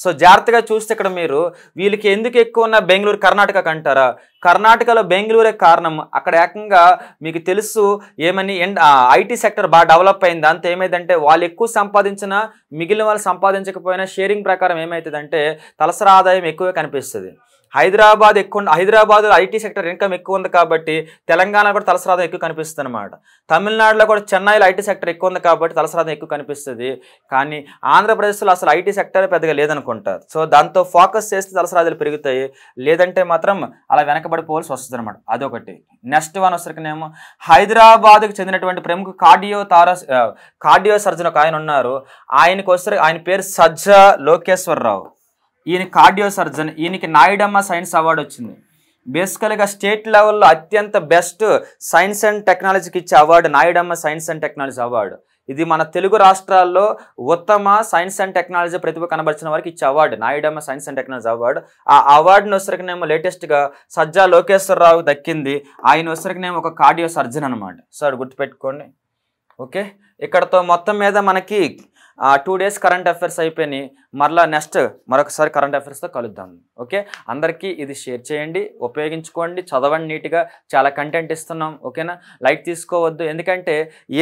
సో జాగ్రత్తగా చూస్తే ఇక్కడ మీరు వీళ్ళకి ఎందుకు ఎక్కువ ఉన్న బెంగళూరు కర్ణాటక అంటారా కర్ణాటకలో బెంగళూరే కారణం అక్కడ ఏకంగా మీకు తెలుసు ఏమని ఎండ్ ఐటీ సెక్టర్ బాగా డెవలప్ అయింది అంత ఏమైందంటే వాళ్ళు ఎక్కువ సంపాదించినా మిగిలిన వాళ్ళు సంపాదించకపోయినా షేరింగ్ ప్రకారం ఏమవుతుందంటే తలసరి ఆదాయం ఎక్కువే కనిపిస్తుంది హైదరాబాద్ ఎక్కువ హైదరాబాద్లో ఐటీ సెక్టర్ ఇన్కమ్ ఎక్కువ ఉంది కాబట్టి తెలంగాణ కూడా తలసరాధం ఎక్కువ కనిపిస్తుంది అనమాట తమిళనాడులో కూడా చెన్నైలో ఐటీ సెక్టర్ ఎక్కువ ఉంది కాబట్టి తలసరాదం ఎక్కువ కనిపిస్తుంది కానీ ఆంధ్రప్రదేశ్లో అసలు ఐటీ సెక్టర్ పెద్దగా లేదనుకుంటారు సో దాంతో ఫోకస్ చేస్తే తలసరాదులు పెరుగుతాయి లేదంటే మాత్రం అలా వెనకబడిపోవాల్సి వస్తుంది అనమాట అదొకటి నెక్స్ట్ వన్ వచ్చరికనేమో హైదరాబాద్కు చెందినటువంటి ప్రముఖ కార్డియో తారా కార్డియో సర్జన్ ఒక ఆయన ఉన్నారు ఆయనకు వస్తారు ఆయన పేరు సజ్జ లోకేశ్వరరావు ఈయన కార్డియో సర్జన్ ఈయనకి నాయుడమ్మ సైన్స్ అవార్డు వచ్చింది బేసికల్గా స్టేట్ లెవెల్లో అత్యంత బెస్ట్ సైన్స్ అండ్ టెక్నాలజీకి ఇచ్చే award Nayudamma science and technology award ఇది మన తెలుగు రాష్ట్రాల్లో ఉత్తమ సైన్స్ అండ్ టెక్నాలజీ ప్రతిభ కనబరిచిన వారికి ఇచ్చే award Nayudamma science and technology award ఆ అవార్డును వచ్చరికినేమో లేటెస్ట్గా సజ్జా లోకేశ్వరరావు దక్కింది ఆయన వచ్చరికినేమో ఒక కార్డియో సర్జన్ అనమాట సార్ గుర్తుపెట్టుకోండి ఓకే ఇక్కడతో మొత్తం మీద మనకి టూ డేస్ కరెంట్ అఫైర్స్ అయిపోయినాయి మరలా నెక్స్ట్ మరొకసారి కరెంట్ అఫైర్స్తో కలుద్దాం ఓకే అందరికీ ఇది షేర్ చేయండి ఉపయోగించుకోండి చదవండి నీట్గా చాలా కంటెంట్ ఇస్తున్నాం ఓకేనా లైట్ తీసుకోవద్దు ఎందుకంటే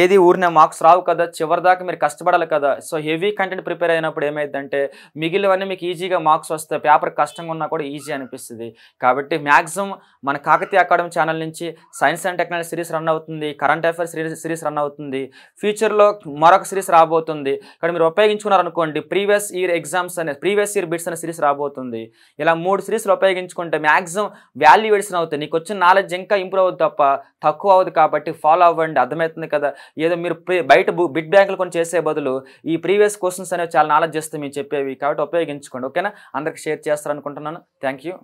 ఏది ఊరిన మార్క్స్ రావు కదా చివరిదాకా మీరు కష్టపడాలి కదా సో హెవీ కంటెంట్ ప్రిపేర్ అయినప్పుడు ఏమైందంటే మిగిలివన్నీ మీకు ఈజీగా మార్క్స్ వస్తాయి పేపర్ కష్టంగా ఉన్నా కూడా ఈజీ అనిపిస్తుంది కాబట్టి మ్యాక్సిమం మన కాకతీయ అకాడమీ ఛానల్ నుంచి science and technology series run అవుతుంది కరెంట్ అఫైర్స్ సిరీస్ రన్ అవుతుంది ఫ్యూచర్లో మరొక సిరీస్ రాబోతుంది కానీ మీరు ఉపయోగించుకున్నారనుకోండి ప్రీవియస్ ఇయర్ ఎగ్జామ్స్ అనే ప్రీవియస్ ఇయర్ బిట్స్ అనే సిరీస్ రాబోతుంది ఇలా మూడు సిరీస్లు ఉపయోగించుకుంటే మ్యాక్సిమం వాల్యుయేషన్ అవుతుంది నీకు వచ్చిన నాలెడ్జ్ ఇంకా ఇంప్రూవ్ అవుతుంది తప్ప తక్కువ అవ్వదు కాబట్టి ఫాలో అవ్వండి అర్థమవుతుంది కదా ఏదో మీరు బయట బిట్ బ్యాంకులు కొన్ని చేసే బదులు ఈ ప్రీవియస్ క్వశ్చన్స్ అనేవి చాలా నాలెడ్జ్ చేస్తాయి మేము చెప్పేవి కాబట్టి ఉపయోగించుకోండి ఓకేనా అందరికి షేర్ చేస్తారనుకుంటున్నాను థ్యాంక్